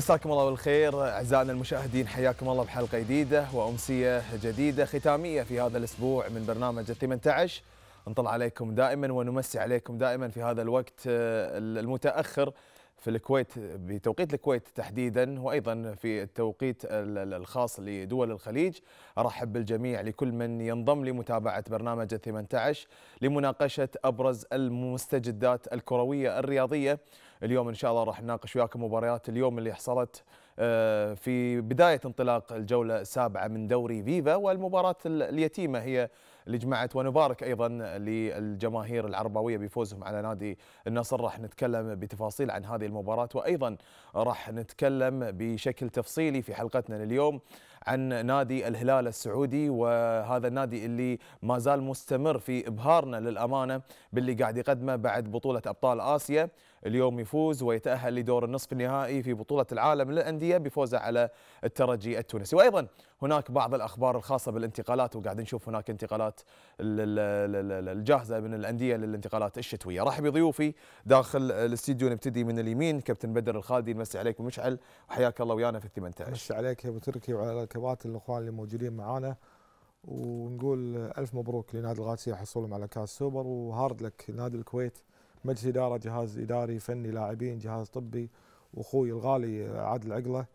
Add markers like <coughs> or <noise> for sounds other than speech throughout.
مساكم الله بالخير اعزائنا المشاهدين حياكم الله بحلقه جديده وامسيه جديده ختاميه في هذا الاسبوع من برنامج ال 18 نطلع عليكم دائما ونمسي عليكم دائما في هذا الوقت آه، المتاخر في الكويت بتوقيت الكويت تحديدا وايضا في التوقيت الخاص لدول الخليج ارحب بالجميع لكل من ينضم لمتابعه برنامج 18 لمناقشه ابرز المستجدات الكرويه الرياضيه اليوم ان شاء الله راح نناقش وياكم مباريات اليوم اللي حصلت آه، في بدايه انطلاق الجوله السابعه من دوري فيفا والمباراه اليتيمه هي اللي جمعت ونبارك ايضا للجماهير العربويه بفوزهم على نادي النصر راح نتكلم بتفاصيل عن هذه المباراه وايضا راح نتكلم بشكل تفصيلي في حلقتنا لليوم عن نادي الهلال السعودي وهذا النادي اللي ما زال مستمر في ابهارنا للامانه باللي قاعد يقدمه بعد بطوله ابطال اسيا اليوم يفوز ويتأهل لدور النصف النهائي في بطولة العالم للأندية بفوزه على الترجي التونسي وأيضا هناك بعض الأخبار الخاصة بالانتقالات وقاعد نشوف هناك انتقالات الجاهزة من الأندية للانتقالات الشتوية راح بضيوفي داخل الاستديو نبتدي من اليمين كابتن بدر الخالدي نمسي عليك ومشعل وحياك الله ويانا في 18 مسي عليك يا ابو تركي وعلى الكباتن الاخوان اللي موجودين معانا ونقول الف مبروك لنادي الغاتسيه حصولهم على كاس سوبر وهارد لك نادي الكويت مجلس اداره جهاز اداري فني لاعبين جهاز طبي واخوي الغالي عادل عقله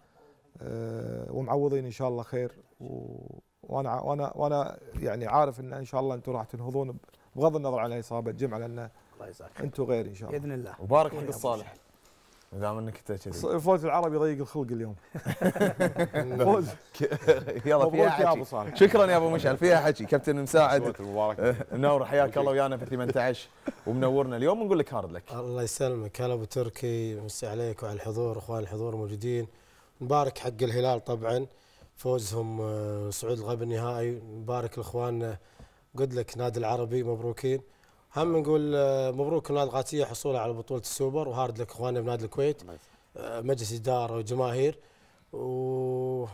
آه، ومعوضين ان شاء الله خير و... وانا وانا وانا يعني عارف ان ان شاء الله انتم راح تنهضون بغض النظر عن اصابه الجمعه لان الله يسعدك انتم غير ان شاء الله باذن الله وبارك إيه حق الصالح دام انك انت كذي فوز العربي يضيق الخلق اليوم <laughs> فوز يلا فيها حكي شكرا يا ابو مشعل فيها حكي كابتن مساعد <laughs> منور حياك الله ويانا في 18 ومنورنا اليوم ونقول لك هارد لك الله يسلمك هلا ابو تركي مسي عليك وعلى الحضور اخوان الحضور موجودين مبارك حق الهلال طبعا فوزهم صعود آه، الغاب النهائي مبارك لاخواننا قلت لك نادي العربي مبروكين هم نقول آه، مبروك نادي القادسيه حصوله على بطوله السوبر وهارد لك اخواننا بنادي الكويت آه، مجلس اداره وجماهير و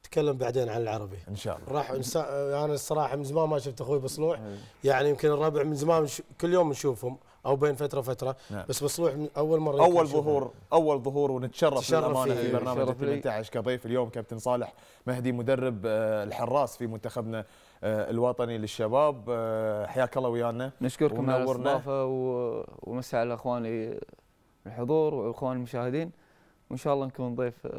نتكلم بعدين عن العربي ان شاء الله راح انسا... آه، انا الصراحه من زمان ما شفت اخوي بصلوح إيه. يعني يمكن الربع من زمان مش... كل يوم نشوفهم او بين فتره وفتره نعم. بس بصلوح من اول مره اول ظهور اول ظهور ونتشرف بالامانه في برنامج 18 كضيف اليوم كابتن صالح مهدي مدرب الحراس في منتخبنا آه، الوطني للشباب آه، حياك الله ويانا نشكركم على الاستضافه ومسا على اخواني الحضور واخوان المشاهدين وان شاء الله نكون ضيف آه،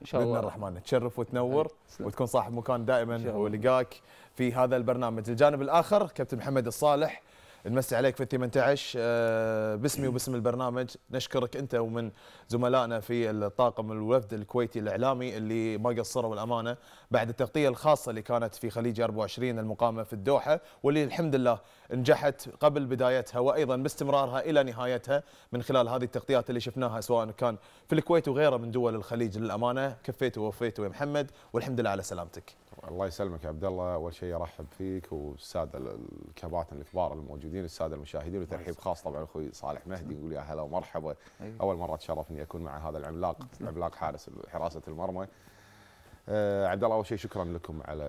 ان شاء الله باذن الرحمن تشرف وتنور إيه، وتكون صاحب مكان دائما ولقاك في هذا البرنامج الجانب الاخر كابتن محمد الصالح نمسي عليك في 18 آه، باسمي وباسم البرنامج نشكرك انت ومن زملائنا في الطاقم الوفد الكويتي الاعلامي اللي ما قصروا الامانه بعد التغطيه الخاصه اللي كانت في خليج 24 المقامه في الدوحه واللي الحمد لله نجحت قبل بدايتها وايضا باستمرارها الى نهايتها من خلال هذه التغطيات اللي شفناها سواء كان في الكويت وغيره من دول الخليج للامانه كفيت ووفيت يا محمد والحمد لله على سلامتك. الله يسلمك يا عبد الله اول شيء ارحب فيك والساده الكباتن الكبار الموجودين الساده المشاهدين وترحيب خاص طبعا اخوي صالح مهدي يقول يا هلا ومرحبا أيوه. اول مره تشرفني اكون مع هذا العملاق عملاق حارس حراسه المرمى آه عبد الله اول شيء شكرا لكم على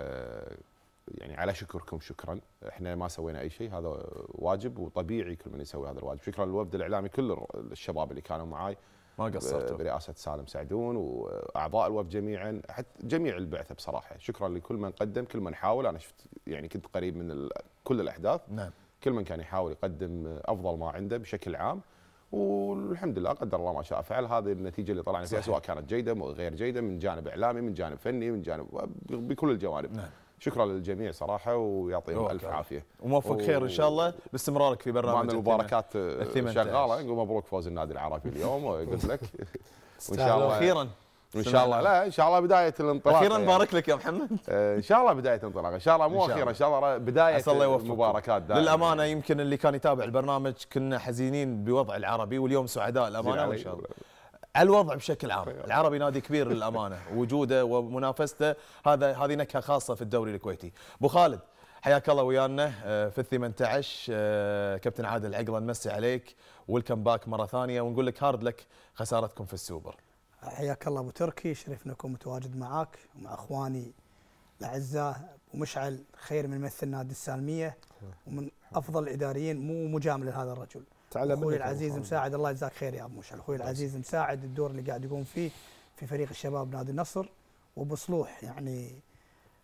يعني على شكركم شكرا احنا ما سوينا اي شيء هذا واجب وطبيعي كل من يسوي هذا الواجب شكرا للوفد الاعلامي كل الشباب اللي كانوا معاي ما قصرتوا برئاسه سالم سعدون واعضاء الوفد جميعا حتى جميع البعثه بصراحه شكرا لكل من قدم كل من حاول انا شفت يعني كنت قريب من كل الاحداث نعم كل من كان يحاول يقدم افضل ما عنده بشكل عام والحمد لله قدر الله ما شاء فعل هذه النتيجه اللي طلعنا فيها سواء كانت جيده او غير جيده من جانب اعلامي من جانب فني من جانب بكل الجوانب نعم. شكرا للجميع صراحه ويعطيهم الف عافيه وموفق خير ان شاء الله باستمرارك في برنامج المباركات شغاله نقول مبروك فوز النادي العربي اليوم قلت لك <laughs> وان شاء الله اخيرا ان شاء الله لا ان شاء الله بدايه الانطلاقه اخيرا يعني. بارك لك يا محمد <laughs> آه، ان شاء الله بدايه الانطلاق ان شاء الله مو اخيرا ان شاء الله بدايه الله دائما للامانه يمكن اللي كان يتابع البرنامج كنا حزينين بوضع العربي واليوم سعداء الامانه ان شاء الله على الوضع بشكل عام العربي نادي كبير للامانه وجوده ومنافسته هذا هذه نكهه خاصه في الدوري الكويتي ابو خالد حياك الله ويانا آه، في ال 18 آه، كابتن عادل عقله نمسي عليك ويلكم باك مره ثانيه ونقول لك هارد لك خسارتكم في السوبر حياك الله ابو تركي شرفنا نكون متواجد معاك ومع اخواني الاعزاء ومشعل خير من يمثل نادي السالميه أه. ومن افضل الاداريين مو مجامل لهذا الرجل اخوي العزيز مساعد الله يجزاك خير يا ابو مشعل اخوي العزيز مساعد الدور اللي قاعد يقوم فيه في فريق الشباب نادي النصر وبصلوح يعني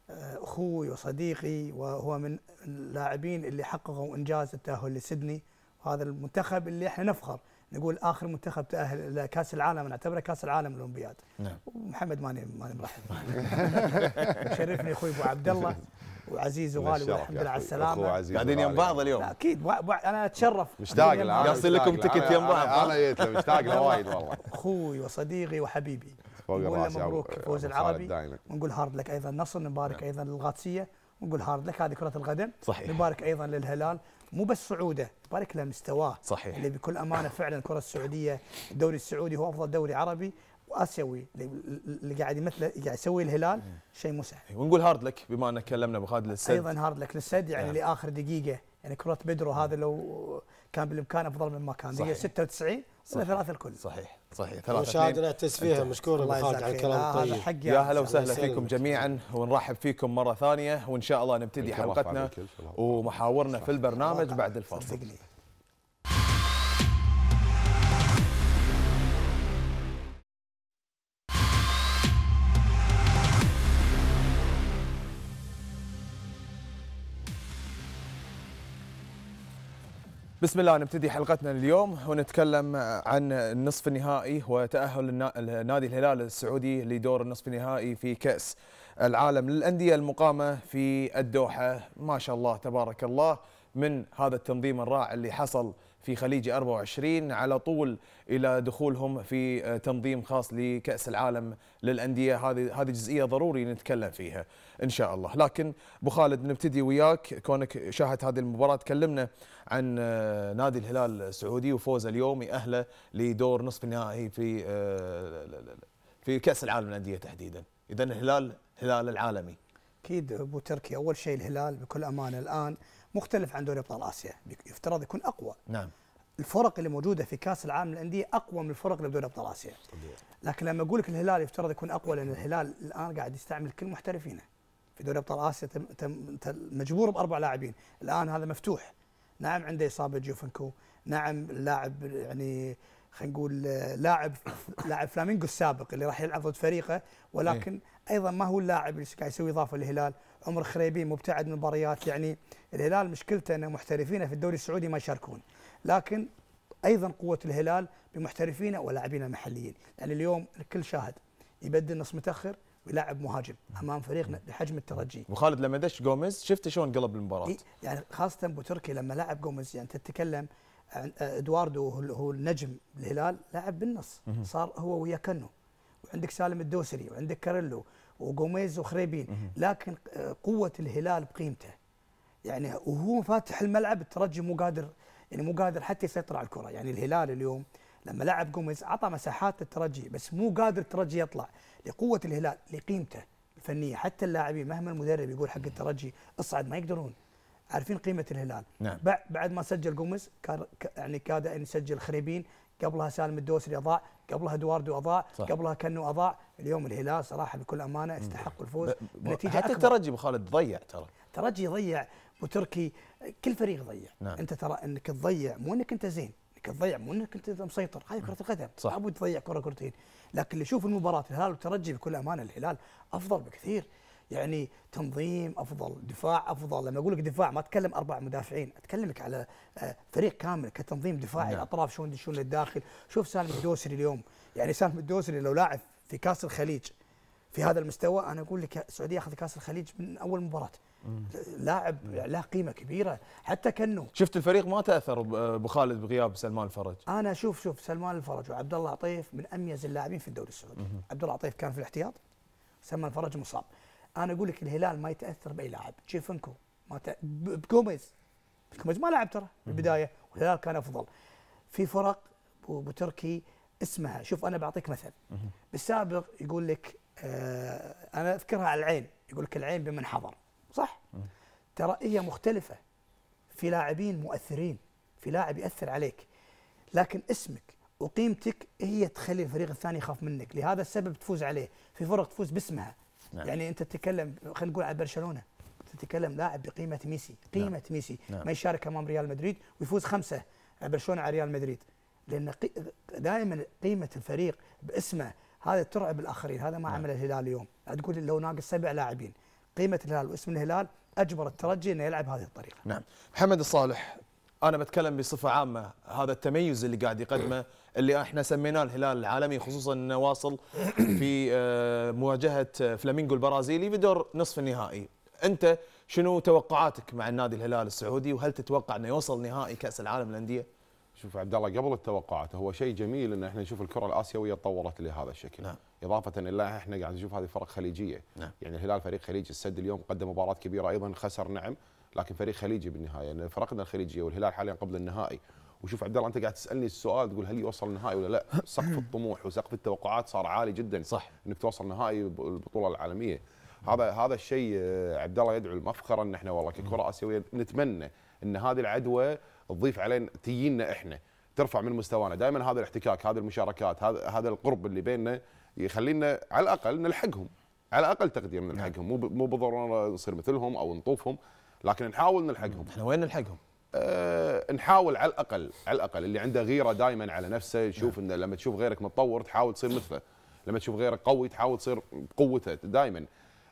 آه، اخوي وصديقي وهو من اللاعبين اللي حققوا انجاز التاهل لسيدني وهذا المنتخب اللي احنا نفخر نقول اخر منتخب تاهل لكاس العالم نعتبره كاس العالم الاولمبياد نعم ومحمد ماني ماني مرحب <laughs> شرفني اخوي ابو عبد الله وعزيز وغالي والحمد لله على السلامه قاعدين يم بعض اليوم اكيد انا اتشرف مشتاق له يصل لكم تكت يم بعض انا جيت مشتاق له وايد والله اخوي وصديقي وحبيبي فوق مبروك فوز العربي ونقول هارد لك ايضا نصر نبارك نعم. ايضا للغاتسيه ونقول هارد لك هذه كره القدم صحيح نبارك ايضا للهلال مو بس صعوده بارك له مستواه صحيح اللي بكل امانه فعلا الكره السعوديه الدوري السعودي هو افضل دوري عربي واسيوي اللي قاعد يمثله قاعد يسوي الهلال شيء مو سهل إيه، ونقول هارد لك بما ان ابو خالد للسد ايضا هارد لك للسد يعني نعم. لاخر دقيقه يعني كره بدرو هذا لو كان بالامكان افضل مما كان دقيقه 96 صحيح. ثلاثة الكل صحيح صحيح ثلاثة مشاهد نعتز فيها مشكور الله يسعدك على الكلام آه، الطيب هذا يا هلا وسهلا فيكم جميعا ونرحب فيكم مرة ثانية وإن شاء الله نبتدي حلقتنا ومحاورنا في البرنامج بعد الفاصل بسم الله نبتدي حلقتنا اليوم ونتكلم عن النصف النهائي وتأهل نادي الهلال السعودي لدور النصف النهائي في كأس العالم للأندية المقامة في الدوحة ما شاء الله تبارك الله من هذا التنظيم الرائع اللي حصل في خليج 24 على طول الى دخولهم في آه، تنظيم خاص لكاس العالم للانديه هذه هذه جزئيه ضروري نتكلم فيها ان شاء الله لكن ابو خالد نبتدي وياك كونك شاهدت هذه المباراه تكلمنا عن آه، نادي الهلال السعودي وفوزه اليوم يأهله لدور نصف النهائي في آه، في كاس العالم للانديه تحديدا اذا الهلال هلال العالمي اكيد ابو تركي اول شيء الهلال بكل امانه الان مختلف عن دوري ابطال اسيا يفترض يكون اقوى نعم الفرق اللي موجوده في كاس العالم للانديه اقوى من الفرق اللي بدوري ابطال اسيا لكن لما اقول لك الهلال يفترض يكون اقوى لان الهلال الان قاعد يستعمل كل محترفينه في دوري ابطال اسيا تم تم مجبور باربع لاعبين الان هذا مفتوح نعم عنده اصابه جوفنكو نعم اللاعب يعني خلينا نقول لاعب لاعب فلامينجو السابق اللي راح يلعب ضد فريقه إيه. ولكن ايضا ما هو اللاعب اللي قاعد يسوي اضافه للهلال عمر خريبي مبتعد من مباريات يعني الهلال مشكلته ان محترفينه في الدوري السعودي ما يشاركون لكن ايضا قوه الهلال بمحترفينه ولاعبينه محليين يعني اليوم الكل شاهد يبدل نص متاخر ويلعب مهاجم امام فريق بحجم الترجي وخالد لما دش جوميز شفته شلون قلب المباراه يعني خاصه ابو تركي لما لعب جوميز يعني تتكلم عن ادواردو هو النجم الهلال لعب بالنص صار هو ويا كنو وعندك سالم الدوسري وعندك كاريلو وجوميز وخريبين لكن آه، قوه الهلال بقيمته يعني وهو فاتح الملعب الترجي مو قادر يعني مو قادر حتى يسيطر على الكره يعني الهلال اليوم لما لعب جوميز عطى مساحات للترجي بس مو قادر الترجي يطلع لقوه الهلال لقيمته الفنيه حتى اللاعبين مهما المدرب يقول حق الترجي اصعد ما يقدرون عارفين قيمه الهلال نعم. بعد ما سجل جوميز يعني كاد ان يسجل خريبين قبلها سالم الدوسري اضاع قبلها دواردو اضاع صح. قبلها كنو اضاع اليوم الهلال صراحه بكل امانه استحق الفوز نتيجه حتى الترجي الترجي خالد ضيع ترى ترجي ضيع وتركي كل فريق ضيع نعم. انت ترى انك تضيع مو انك انت زين انك تضيع مو انك انت مسيطر هاي كره القدم صح ابو تضيع كره كرتين لكن اللي يشوف المباراه الهلال والترجي بكل امانه الهلال افضل بكثير يعني تنظيم افضل دفاع افضل لما اقول لك دفاع ما اتكلم اربع مدافعين لك على آه، فريق كامل كتنظيم دفاعي نعم. الاطراف شلون يدشون للداخل شوف سالم الدوسري اليوم يعني سالم الدوسري لو لاعب في كاس الخليج في هذا المستوى انا اقول لك السعوديه اخذ كاس الخليج من اول مباراه لاعب له قيمه كبيره حتى كنو شفت الفريق ما تاثر ابو خالد بغياب سلمان الفرج انا اشوف شوف سلمان الفرج وعبد الله عطيف من اميز اللاعبين في الدوري السعودي عبد الله عطيف كان في الاحتياط سلمان الفرج مصاب انا اقول لك الهلال ما يتاثر باي لاعب تشيفنكو ما ت... بكوميز بكوميز ما لعب ترى في البدايه والهلال كان افضل في فرق بو تركي اسمها شوف انا بعطيك مثل بالسابق يقول لك آه انا اذكرها على العين يقول لك العين بمن حضر صح ترى هي مختلفه في لاعبين مؤثرين في لاعب ياثر عليك لكن اسمك وقيمتك هي تخلي الفريق الثاني يخاف منك لهذا السبب تفوز عليه في فرق تفوز باسمها نعم. يعني انت تتكلم خلينا نقول على برشلونه تتكلم لاعب بقيمه ميسي قيمه نعم. ميسي نعم. ما يشارك امام ريال مدريد ويفوز خمسه برشلونه على ريال مدريد لان دائما قيمه الفريق باسمه هذا ترعب الاخرين هذا ما نعم. عمل الهلال اليوم تقول لو ناقص سبع لاعبين قيمه الهلال واسم الهلال اجبر الترجي انه يلعب هذه الطريقه نعم محمد الصالح انا بتكلم بصفه عامه هذا التميز اللي قاعد يقدمه اللي احنا سميناه الهلال العالمي خصوصا انه واصل <coughs> في آه، مواجهه فلامينغو البرازيلي بدور نصف النهائي انت شنو توقعاتك مع النادي الهلال السعودي وهل تتوقع انه يوصل نهائي كاس العالم للانديه شوف عبد الله قبل التوقعات هو شيء جميل ان احنا نشوف الكره الاسيويه تطورت لهذا الشكل نعم. اضافه الى احنا قاعد نشوف هذه فرق خليجيه نعم. يعني الهلال فريق خليجي السد اليوم قدم مباراه كبيره ايضا خسر نعم لكن فريق خليجي بالنهايه لان يعني فرقنا الخليجيه والهلال حاليا قبل النهائي وشوف عبد الله انت قاعد تسالني السؤال تقول هل يوصل النهائي ولا لا <coughs> سقف الطموح وسقف التوقعات صار عالي جدا صح انك توصل نهائي البطوله العالميه هذا هذا الشيء آه، عبد الله يدعو المفخره ان احنا والله ككره اسيويه نتمنى ان هذه العدوى تضيف علينا تجينا احنا ترفع من مستوانا دائما هذا الاحتكاك هذه المشاركات هذا هذا القرب اللي بيننا يخلينا على الاقل نلحقهم على الاقل تقدير نعم. نلحقهم مو مو بالضروره نصير مثلهم او نطوفهم لكن نحاول نلحقهم احنا وين نلحقهم أه نحاول على الاقل على الاقل اللي عنده غيره دائما على نفسه يشوف نعم. انه لما تشوف غيرك متطور تحاول تصير مثله لما تشوف غيرك قوي تحاول تصير بقوته دائما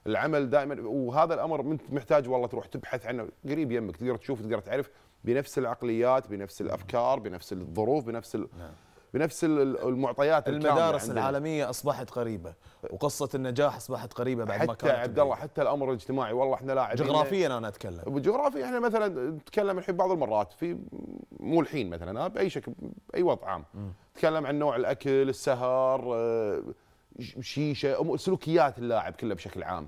العمل دائما وهذا الامر محتاج والله تروح تبحث عنه قريب يمك تقدر تشوف تقدر تعرف بنفس العقليات بنفس نعم. الافكار بنفس الظروف بنفس ال... نعم. بنفس المعطيات المدارس العالميه اصبحت قريبه وقصه النجاح اصبحت قريبه بعد حتى ما كانت عبد الله حتى الامر الاجتماعي والله احنا لاعبين جغرافيا انا اتكلم جغرافيا احنا مثلا نتكلم الحين بعض المرات في مو الحين مثلا آه، باي شكل باي وضع عام نتكلم عن نوع الاكل السهر آه، شيشه سلوكيات اللاعب كلها بشكل عام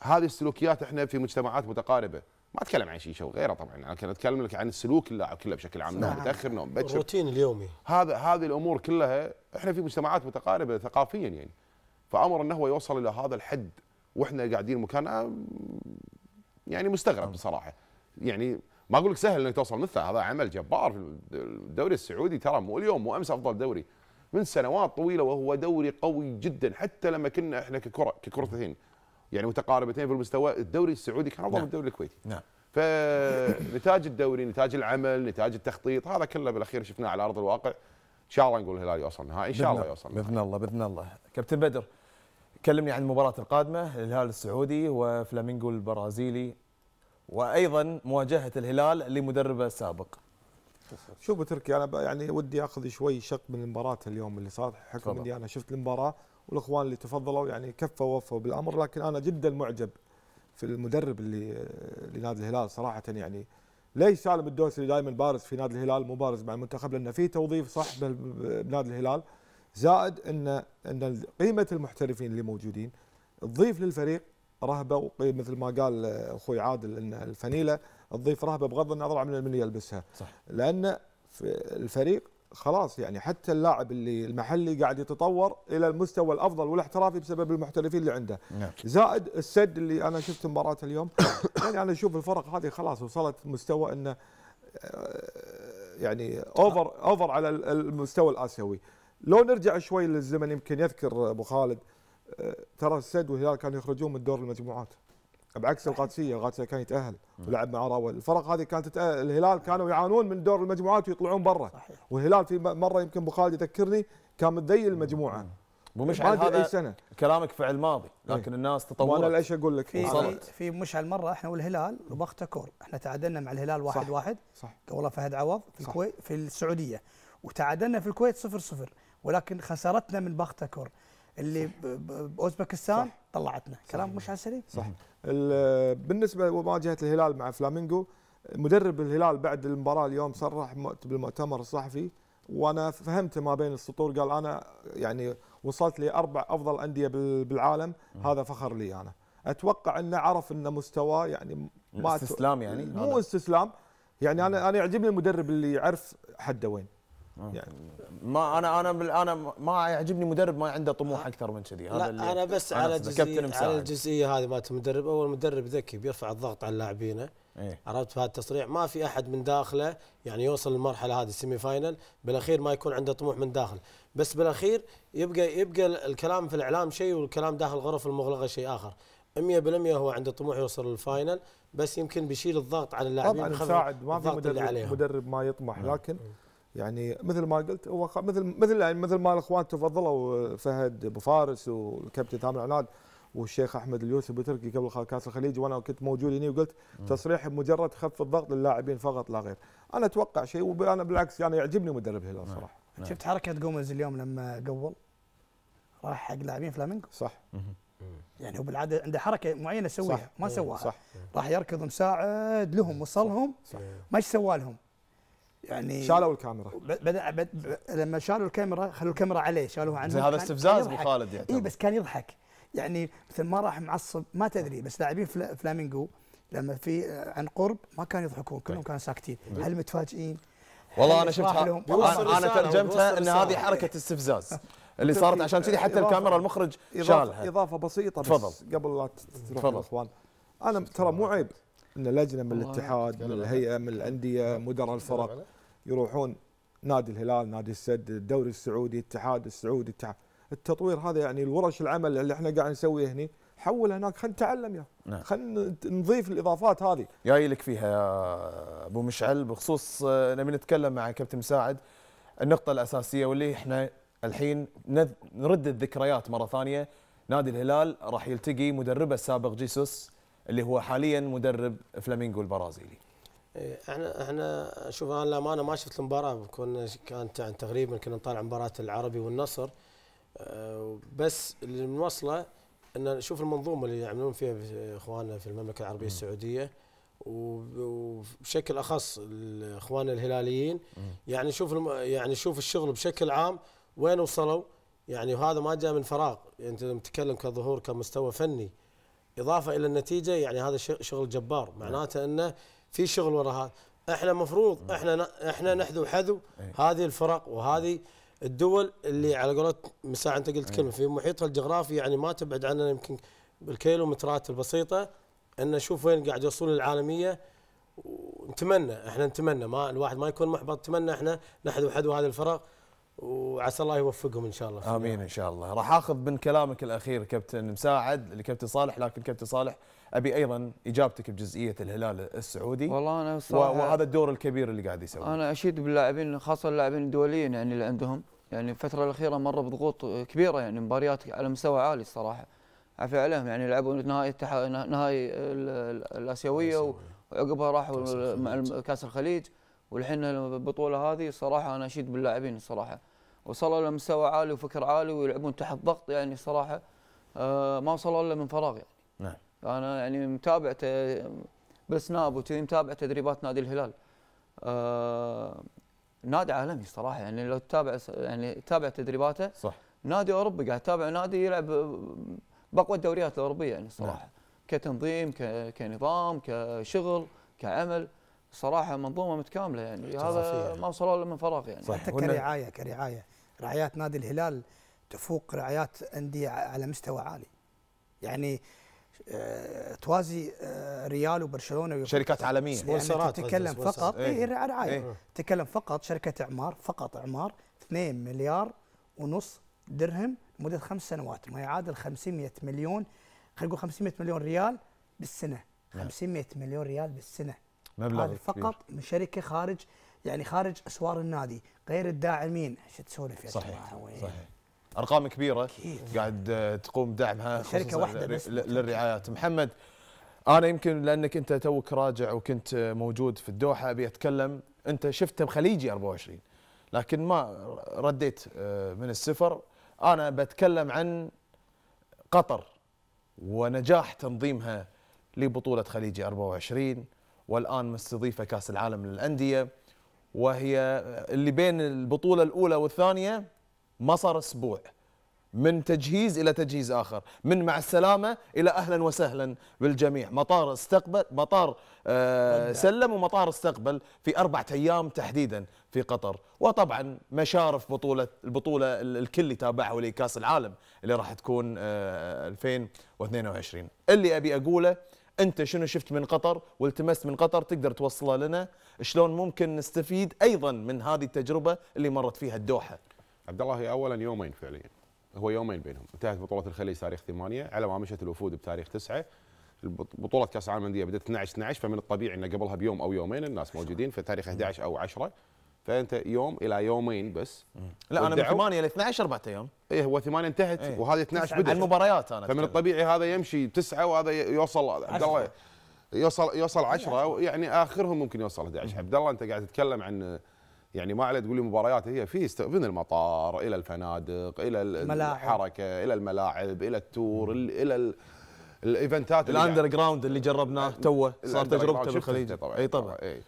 هذه السلوكيات احنا في مجتمعات متقاربه ما اتكلم عن شيشه وغيره طبعا لكن اتكلم لك عن سلوك اللاعب كله بشكل عام نوم نعم. متاخر نوم بكر الروتين اليومي هذا هذه الامور كلها احنا في مجتمعات متقاربه ثقافيا يعني فامر انه هو يوصل الى هذا الحد واحنا قاعدين مكان آه، يعني مستغرب بصراحه نعم. يعني ما اقول لك سهل انك توصل مثله هذا عمل جبار في الدوري السعودي ترى مو اليوم مو امس افضل دوري من سنوات طويله وهو دوري قوي جدا حتى لما كنا احنا ككره ككره يعني متقاربتين في المستوى الدوري السعودي كان افضل من نعم. الدوري الكويتي نعم فنتاج الدوري نتاج العمل نتاج التخطيط هذا كله بالاخير شفناه على ارض الواقع ان شاء الله نقول الهلال يوصل نهائي ان شاء الله يوصل باذن الله باذن الله كابتن بدر كلمني عن المباراة القادمة الهلال السعودي وفلامينغو البرازيلي وأيضا مواجهة الهلال لمدربه السابق شوف تركي أنا يعني ودي أخذ شوي شق من المباراة اليوم اللي صارت حكم إني أنا شفت المباراة والاخوان اللي تفضلوا يعني كفوا ووفوا بالامر لكن انا جدا معجب في المدرب اللي لنادي الهلال صراحه يعني ليش سالم الدوسري دائما بارز في نادي الهلال مو بارز مع المنتخب لانه في توظيف صح بنادي الهلال زائد ان ان قيمه المحترفين اللي موجودين تضيف للفريق رهبه وقيمه مثل ما قال اخوي عادل ان الفنيله تضيف رهبه بغض النظر عن من يلبسها صح. لان الفريق خلاص يعني حتى اللاعب اللي المحلي قاعد يتطور الى المستوى الافضل والاحترافي بسبب المحترفين اللي عنده نعم. زائد السد اللي انا شفت مباراه اليوم <coughs> يعني انا اشوف الفرق هذه خلاص وصلت مستوى انه آه، يعني اوفر اوفر على المستوى الاسيوي لو نرجع شوي للزمن يمكن يذكر ابو خالد آه، ترى السد والهلال كانوا يخرجون من دور المجموعات بعكس القادسيه، القادسيه كان يتاهل ولعب مع راول، الفرق هذه كانت تتأهل. الهلال كانوا يعانون من دور المجموعات ويطلعون برا والهلال في مره يمكن ابو خالد يذكرني كان متذيل المجموعه ابو مشعل هذا أي سنة. كلامك فعل ماضي إيه. لكن ايه؟ الناس تطورت وانا ليش اقول لك في, في, إيه. في مشعل مره احنا والهلال وبخت كور احنا تعادلنا مع الهلال 1-1 واحد صح, واحد. فهد عوض في الكويت في السعوديه وتعادلنا في الكويت 0-0 ولكن خسارتنا من بختكور اللي باوزبكستان طلعتنا كلام مش على السليم صح بالنسبه لمواجهه الهلال مع فلامينغو مدرب الهلال بعد المباراه اليوم صرح بالمؤتمر الصحفي وانا فهمت ما بين السطور قال انا يعني وصلت لاربع افضل انديه بالعالم هذا فخر لي انا اتوقع انه عرف ان مستواه يعني ما استسلام يعني مو استسلام يعني انا انا يعجبني المدرب اللي يعرف حده وين آه. يعني ما انا انا انا ما يعجبني مدرب ما عنده طموح اكثر من كذي هذا لا انا بس على الجزئيه على الجزئيه هذه مالت المدرب اول مدرب ذكي بيرفع الضغط على لاعبينه إيه؟ عرفت في هذا التصريع ما في احد من داخله يعني يوصل للمرحله هذه السيمي فاينل بالاخير ما يكون عنده طموح من داخل بس بالاخير يبقى يبقى الكلام في الاعلام شيء والكلام داخل الغرف المغلقه شيء اخر 100% هو عنده طموح يوصل للفاينل بس يمكن بيشيل الضغط على اللاعبين طبعا يساعد ما في مدرب, مدرب ما يطمح نعم. لكن مم. يعني مثل ما قلت هو مثل مثل يعني مثل ما الاخوان تفضلوا آه، فهد ابو فارس والكابتن ثامر عناد والشيخ احمد اليوسف تركي قبل كاس الخليج وانا كنت موجود هنا وقلت تصريح بمجرد خف الضغط للاعبين فقط لا غير انا اتوقع شيء وانا بالعكس يعني يعجبني مدرب نعم. الهلال صراحه نعم. شفت حركه جوميز اليوم لما قول راح حق لاعبين فلامينغو صح يعني هو بالعاده عنده حركه معينه يسويها ما إيه، سواها صح. راح يركض مساعد لهم وصلهم ما ايش سوى لهم يعني شالوا الكاميرا بدا بد لما شالوا الكاميرا خلوا الكاميرا عليه شالوها عنه هذا استفزاز ابو خالد يعني اي بس كان يضحك يعني مثل ما راح معصب ما تدري بس لاعبين فلامينجو لما في آه، عن قرب ما كانوا يضحكون كلهم طيب. كانوا ساكتين هل متفاجئين والله انا شفتها انا, أنا ترجمتها ان هذه حركه استفزاز <laughs> اللي صارت عشان كذي حتى الكاميرا المخرج شالها اضافه بسيطه بس تفضل قبل لا تروح الاخوان انا ترى مو عيب ان لجنه من الاتحاد من الهيئه من الانديه مدراء الفرق يروحون نادي الهلال نادي السد الدوري السعودي الاتحاد السعودي التحاد. التطوير هذا يعني الورش العمل اللي احنا قاعد نسويه هنا حول هناك خلينا نتعلم يا نعم. خلينا نضيف الاضافات هذه جاي لك فيها يا ابو مشعل بخصوص آه، نبي نتكلم مع كابتن مساعد النقطه الاساسيه واللي احنا الحين نرد الذكريات مره ثانيه نادي الهلال راح يلتقي مدربه السابق جيسوس اللي هو حاليا مدرب فلامينغو البرازيلي احنا احنا شوف انا للامانه ما شفت المباراه كنا كانت يعني تقريبا كنا نطالع مباراه العربي والنصر آه، بس اللي نوصله ان نشوف المنظومه اللي يعملون فيها اخواننا في المملكه العربيه م. السعوديه وبشكل اخص اخواننا الهلاليين م. يعني شوف يعني شوف الشغل بشكل عام وين وصلوا يعني وهذا ما جاء من فراغ انت تتكلم كظهور كمستوى فني اضافه الى النتيجه يعني هذا شغل جبار معناته انه في شغل ورا هذا احنا مفروض احنا احنا نحذو حذو إيه. هذه الفرق وهذه الدول اللي على قولت مساء انت قلت إيه. كلمه في محيطها الجغرافي يعني ما تبعد عننا يمكن بالكيلومترات البسيطه ان نشوف وين قاعد يوصل العالميه ونتمنى احنا نتمنى ما الواحد ما يكون محبط نتمنى احنا نحذو حذو هذه الفرق وعسى الله يوفقهم ان شاء الله امين ان شاء الله راح اخذ من كلامك الاخير كابتن مساعد لكابتن صالح لكن كابتن صالح ابي ايضا اجابتك بجزئيه الهلال السعودي والله انا وهذا الدور الكبير اللي قاعد يسويه انا اشيد باللاعبين خاصه اللاعبين الدوليين يعني اللي عندهم يعني الفتره الاخيره مروا بضغوط كبيره يعني مباريات على مستوى عالي الصراحه عفي عليهم يعني لعبوا نهائي التح... نهائي الاسيويه وعقبها راحوا مع كاس الخليج والحين البطوله هذه الصراحة انا اشيد باللاعبين الصراحه وصلوا لمستوى عالي وفكر عالي ويلعبون تحت ضغط يعني الصراحة آه، ما وصلوا الا من فراغ يعني نعم انا يعني متابعته بالسناب وكذي متابع تدريبات نادي الهلال آه نادي عالمي صراحه يعني لو تتابع يعني تتابع تدريباته صح نادي اوروبي قاعد تتابع نادي يلعب آه، باقوى الدوريات الاوروبيه يعني الصراحه نعم. كتنظيم كنظام كشغل كعمل صراحه منظومه متكامله يعني هذا يعني. ما وصلوا له من فراغ يعني صح. حتى كرعايه كرعايه رعايات نادي الهلال تفوق رعايات انديه على مستوى عالي يعني آه، توازي آه، ريال وبرشلونه شركات عالميه يعني تتكلم فقط إيه، إيه. اي رعايه ايه. تتكلم فقط شركه اعمار فقط اعمار 2 مليار ونص درهم لمده خمس سنوات ما يعادل 500 مليون خلينا نقول 500 مليون ريال بالسنه 500 نعم. مليون ريال بالسنه مبلغ هذا فقط من شركه خارج يعني خارج اسوار النادي غير الداعمين ايش تسولف يا صحيح جماعه صحيح ارقام كبيره أكيد. قاعد آه، تقوم دعمها شركه واحده بس للرعايات محمد انا يمكن لانك انت توك راجع وكنت آه، موجود في الدوحه ابي اتكلم انت شفته بخليجي 24 لكن ما رديت آه، من السفر انا بتكلم عن قطر ونجاح تنظيمها لبطوله خليجي 24 والان مستضيفه كاس العالم للانديه وهي اللي بين البطوله الاولى والثانيه ما صار اسبوع من تجهيز الى تجهيز اخر، من مع السلامه الى اهلا وسهلا بالجميع، مطار استقبل مطار آه سلم ومطار استقبل في اربعه ايام تحديدا في قطر، وطبعا مشارف بطوله البطوله الكل اللي تابعها واللي كاس العالم اللي راح تكون آه 2022. اللي ابي اقوله انت شنو شفت من قطر والتمست من قطر تقدر توصله لنا، شلون ممكن نستفيد ايضا من هذه التجربه اللي مرت فيها الدوحه. عبد الله هي اولا يومين فعليا هو يومين بينهم انتهت بطوله الخليج تاريخ 8 على ما مشت الوفود بتاريخ 9 بطوله كاس العالم الانديه بدات 12 12 فمن الطبيعي انه قبلها بيوم او يومين الناس موجودين في تاريخ 11 او 10 فانت يوم الى يومين بس لا انا من 8 ل 12 اربع ايام اي هو 8 انتهت ايه وهذه 12 بدات المباريات انا فمن الطبيعي هذا يمشي 9 وهذا يوصل عبد الله يوصل يوصل 10 يعني اخرهم ممكن يوصل 11 عبد الله انت قاعد تتكلم عن يعني ما عليه تقول لي مباريات هي في است... من المطار الى الفنادق الى الملاعب. الحركه الى الملاعب الى التور الى الايفنتات الاندر جراوند اللي جربناه توه صار تجربته بالخليج طبعا اي طبعا اي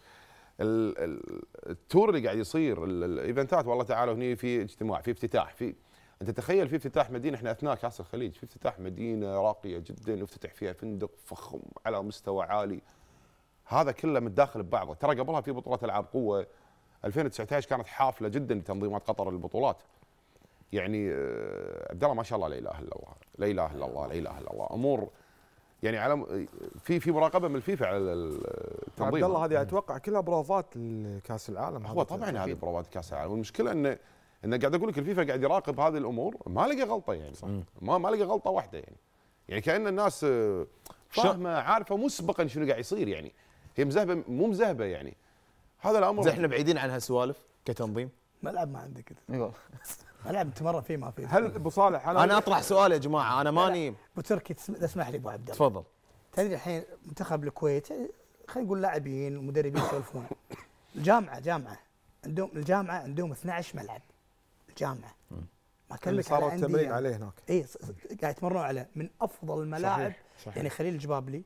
التور اللي قاعد يصير الايفنتات والله تعالوا هني في اجتماع في افتتاح في انت تخيل في افتتاح مدينه احنا اثناء كاس الخليج في افتتاح مدينه راقيه جدا وافتتح فيها فندق فخم على مستوى عالي هذا كله متداخل ببعضه ترى قبلها في بطوله العاب قوه 2019 كانت حافله جدا لتنظيمات قطر للبطولات يعني آه، عبد الله ما شاء الله لا اله الا الله لا اله الا الله لا اله الا الله امور يعني على في في مراقبه من الفيفا على التنظيم عبد الله هذه اتوقع كلها برافات لكاس العالم هو طبعا هذه برافات كاس العالم والمشكله انه انه قاعد اقول لك الفيفا قاعد يراقب هذه الامور ما لقى غلطه يعني صح ما ما لقى غلطه واحده يعني يعني كان الناس آه، فاهمه عارفه مسبقا شنو قاعد يصير يعني هي مزهبه مو مزهبه يعني هذا الامر زين احنا بعيدين عن هالسوالف كتنظيم ملعب ما عندك كذا اي والله ملعب تمرن فيه ما فيه هل ابو صالح انا انا اطرح سؤال يا جماعه انا ماني ابو تركي اسمح لي ابو عبد الله تفضل تدري الحين منتخب الكويت خلينا نقول لاعبين مدربين يسولفون الجامعه جامعه عندهم الجامعه عندهم 12 ملعب الجامعه ما اكلمك صاروا التمرين عليه هناك اي قاعد يتمرنون على من افضل الملاعب صحيح. صحيح. يعني خليل الجبابلي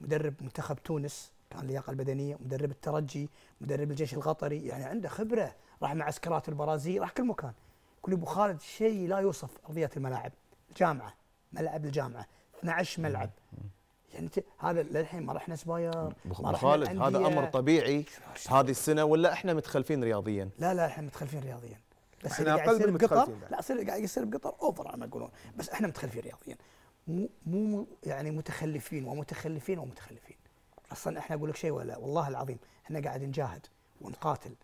مدرب منتخب تونس كان اللياقه البدنيه مدرب الترجي مدرب الجيش القطري يعني عنده خبره راح مع عسكرات البرازيل راح كل مكان يقول ابو خالد شيء لا يوصف ارضيه الملاعب الجامعه ملعب الجامعه 12 ملعب يعني هذا للحين ما رحنا سباير ما رحنا خالد هذا امر طبيعي هذه السنه ولا احنا متخلفين رياضيا؟ لا لا احنا متخلفين رياضيا بس احنا اقل من بقطر لا قاعد يصير بقطر اوفر على ما يقولون بس احنا متخلفين رياضيا مو مو يعني متخلفين ومتخلفين ومتخلفين اصلا احنا اقول لك شيء ولا والله العظيم احنا قاعد نجاهد ونقاتل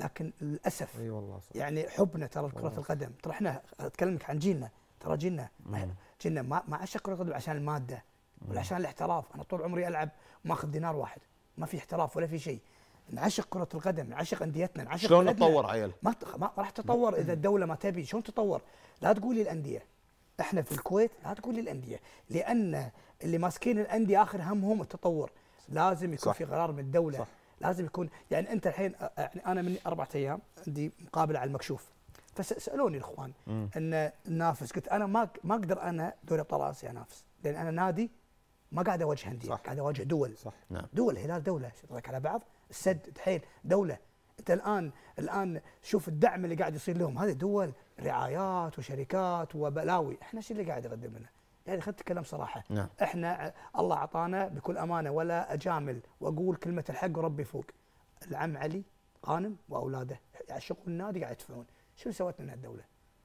لكن للاسف اي والله صح. يعني حبنا ترى لكره القدم ترى احنا اتكلمك عن جيلنا ترى جيلنا جيلنا ما ما عشق كره القدم عشان الماده ولا عشان الاحتراف انا طول عمري العب ماخذ دينار واحد ما في احتراف ولا في شيء نعشق كرة القدم، نعشق انديتنا، نعشق شلون تطور عيل؟ ما ما راح تتطور اذا الدولة ما تبي، شلون تتطور؟ لا تقولي الاندية. احنا في الكويت لا تقولي الاندية، لان اللي ماسكين الاندية اخر همهم التطور، لازم يكون صح. في قرار من الدوله صح. لازم يكون يعني انت الحين يعني انا من اربع ايام عندي مقابله على المكشوف فسالوني الاخوان ان ننافس قلت انا ما ما اقدر انا دوري ابطال اسيا انافس لان انا نادي ما قاعد اواجه انديه قاعد اواجه دول صح. نعم. دول هلال دوله رايك على بعض السد الحين دوله انت الان الان شوف الدعم اللي قاعد يصير لهم هذه دول رعايات وشركات وبلاوي احنا شو اللي قاعد نقدم لنا يعني خدت نتكلم صراحه نعم. احنا الله اعطانا بكل امانه ولا اجامل واقول كلمه الحق وربي فوق العم علي غانم واولاده يعشقون النادي قاعد يدفعون شو سوت لنا الدوله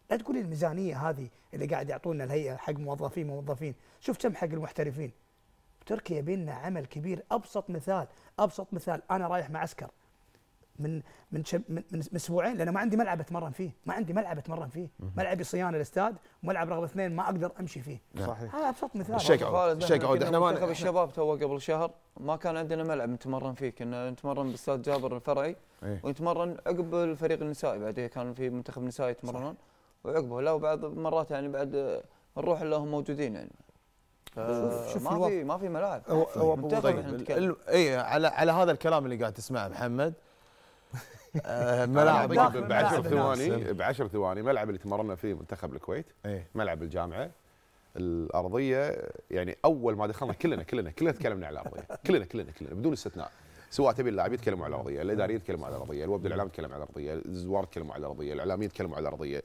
لا تقولي الميزانيه هذه اللي قاعد يعطونا الهيئه حق موظفين موظفين شوف كم حق المحترفين تركيا بيننا عمل كبير ابسط مثال ابسط مثال انا رايح معسكر مع من من من اسبوعين لانه ما عندي ملعب اتمرن فيه، ما عندي ملعب اتمرن فيه، ملعبي صيانه الاستاد وملعب رقم اثنين ما اقدر امشي فيه. نعم. صحيح هذا ابسط مثال الشيك عود الشيك عود احنا ما منتخب الشباب تو قبل شهر ما كان عندنا ملعب نتمرن فيه، كنا نتمرن باستاد جابر الفرعي ايه؟ ونتمرن عقب الفريق النسائي بعدين كان في منتخب نسائي يتمرنون وعقبه لا وبعض مرات يعني بعد نروح الا هم موجودين يعني. شوف شوف ما في ما في ملاعب هو طيب اي على على هذا الكلام اللي قاعد تسمعه محمد آه، ملعب ب 10 ثواني ب 10 ثواني ملعب اللي تمرنا فيه منتخب الكويت ايه؟ ملعب الجامعه الارضيه يعني اول ما دخلنا كلنا كلنا كلنا تكلمنا على الارضيه كلنا كلنا كلنا بدون استثناء سواء تبي اللاعبين يتكلموا على الارضيه، الاداريين يتكلموا على الارضيه، الوفد الاعلامي يتكلم على الارضيه، الزوار يتكلموا على الارضيه، الاعلاميين يتكلموا على الارضيه.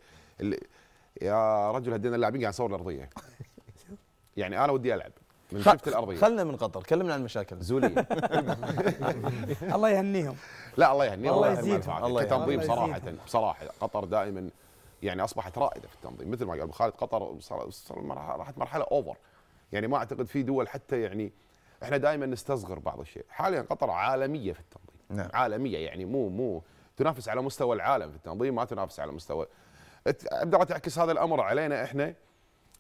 يا رجل هدينا اللاعبين قاعد نصور الارضيه. <laughs> يعني انا ودي العب من شفت الارضيه خلنا من قطر كلمنا عن المشاكل زوليه <laughs> الله يهنيهم لا الله يهنيهم الله يزيدهم الله كتنظيم صراحه بصراحه قطر دائما يعني اصبحت رائده في التنظيم مثل ما قال ابو خالد قطر راحت مرحله اوفر يعني ما اعتقد في دول حتى يعني احنا دائما نستصغر بعض الشيء حاليا قطر عالميه في التنظيم نعم. عالميه يعني مو مو تنافس على مستوى العالم في التنظيم ما تنافس على مستوى ابدا تعكس هذا الامر علينا احنا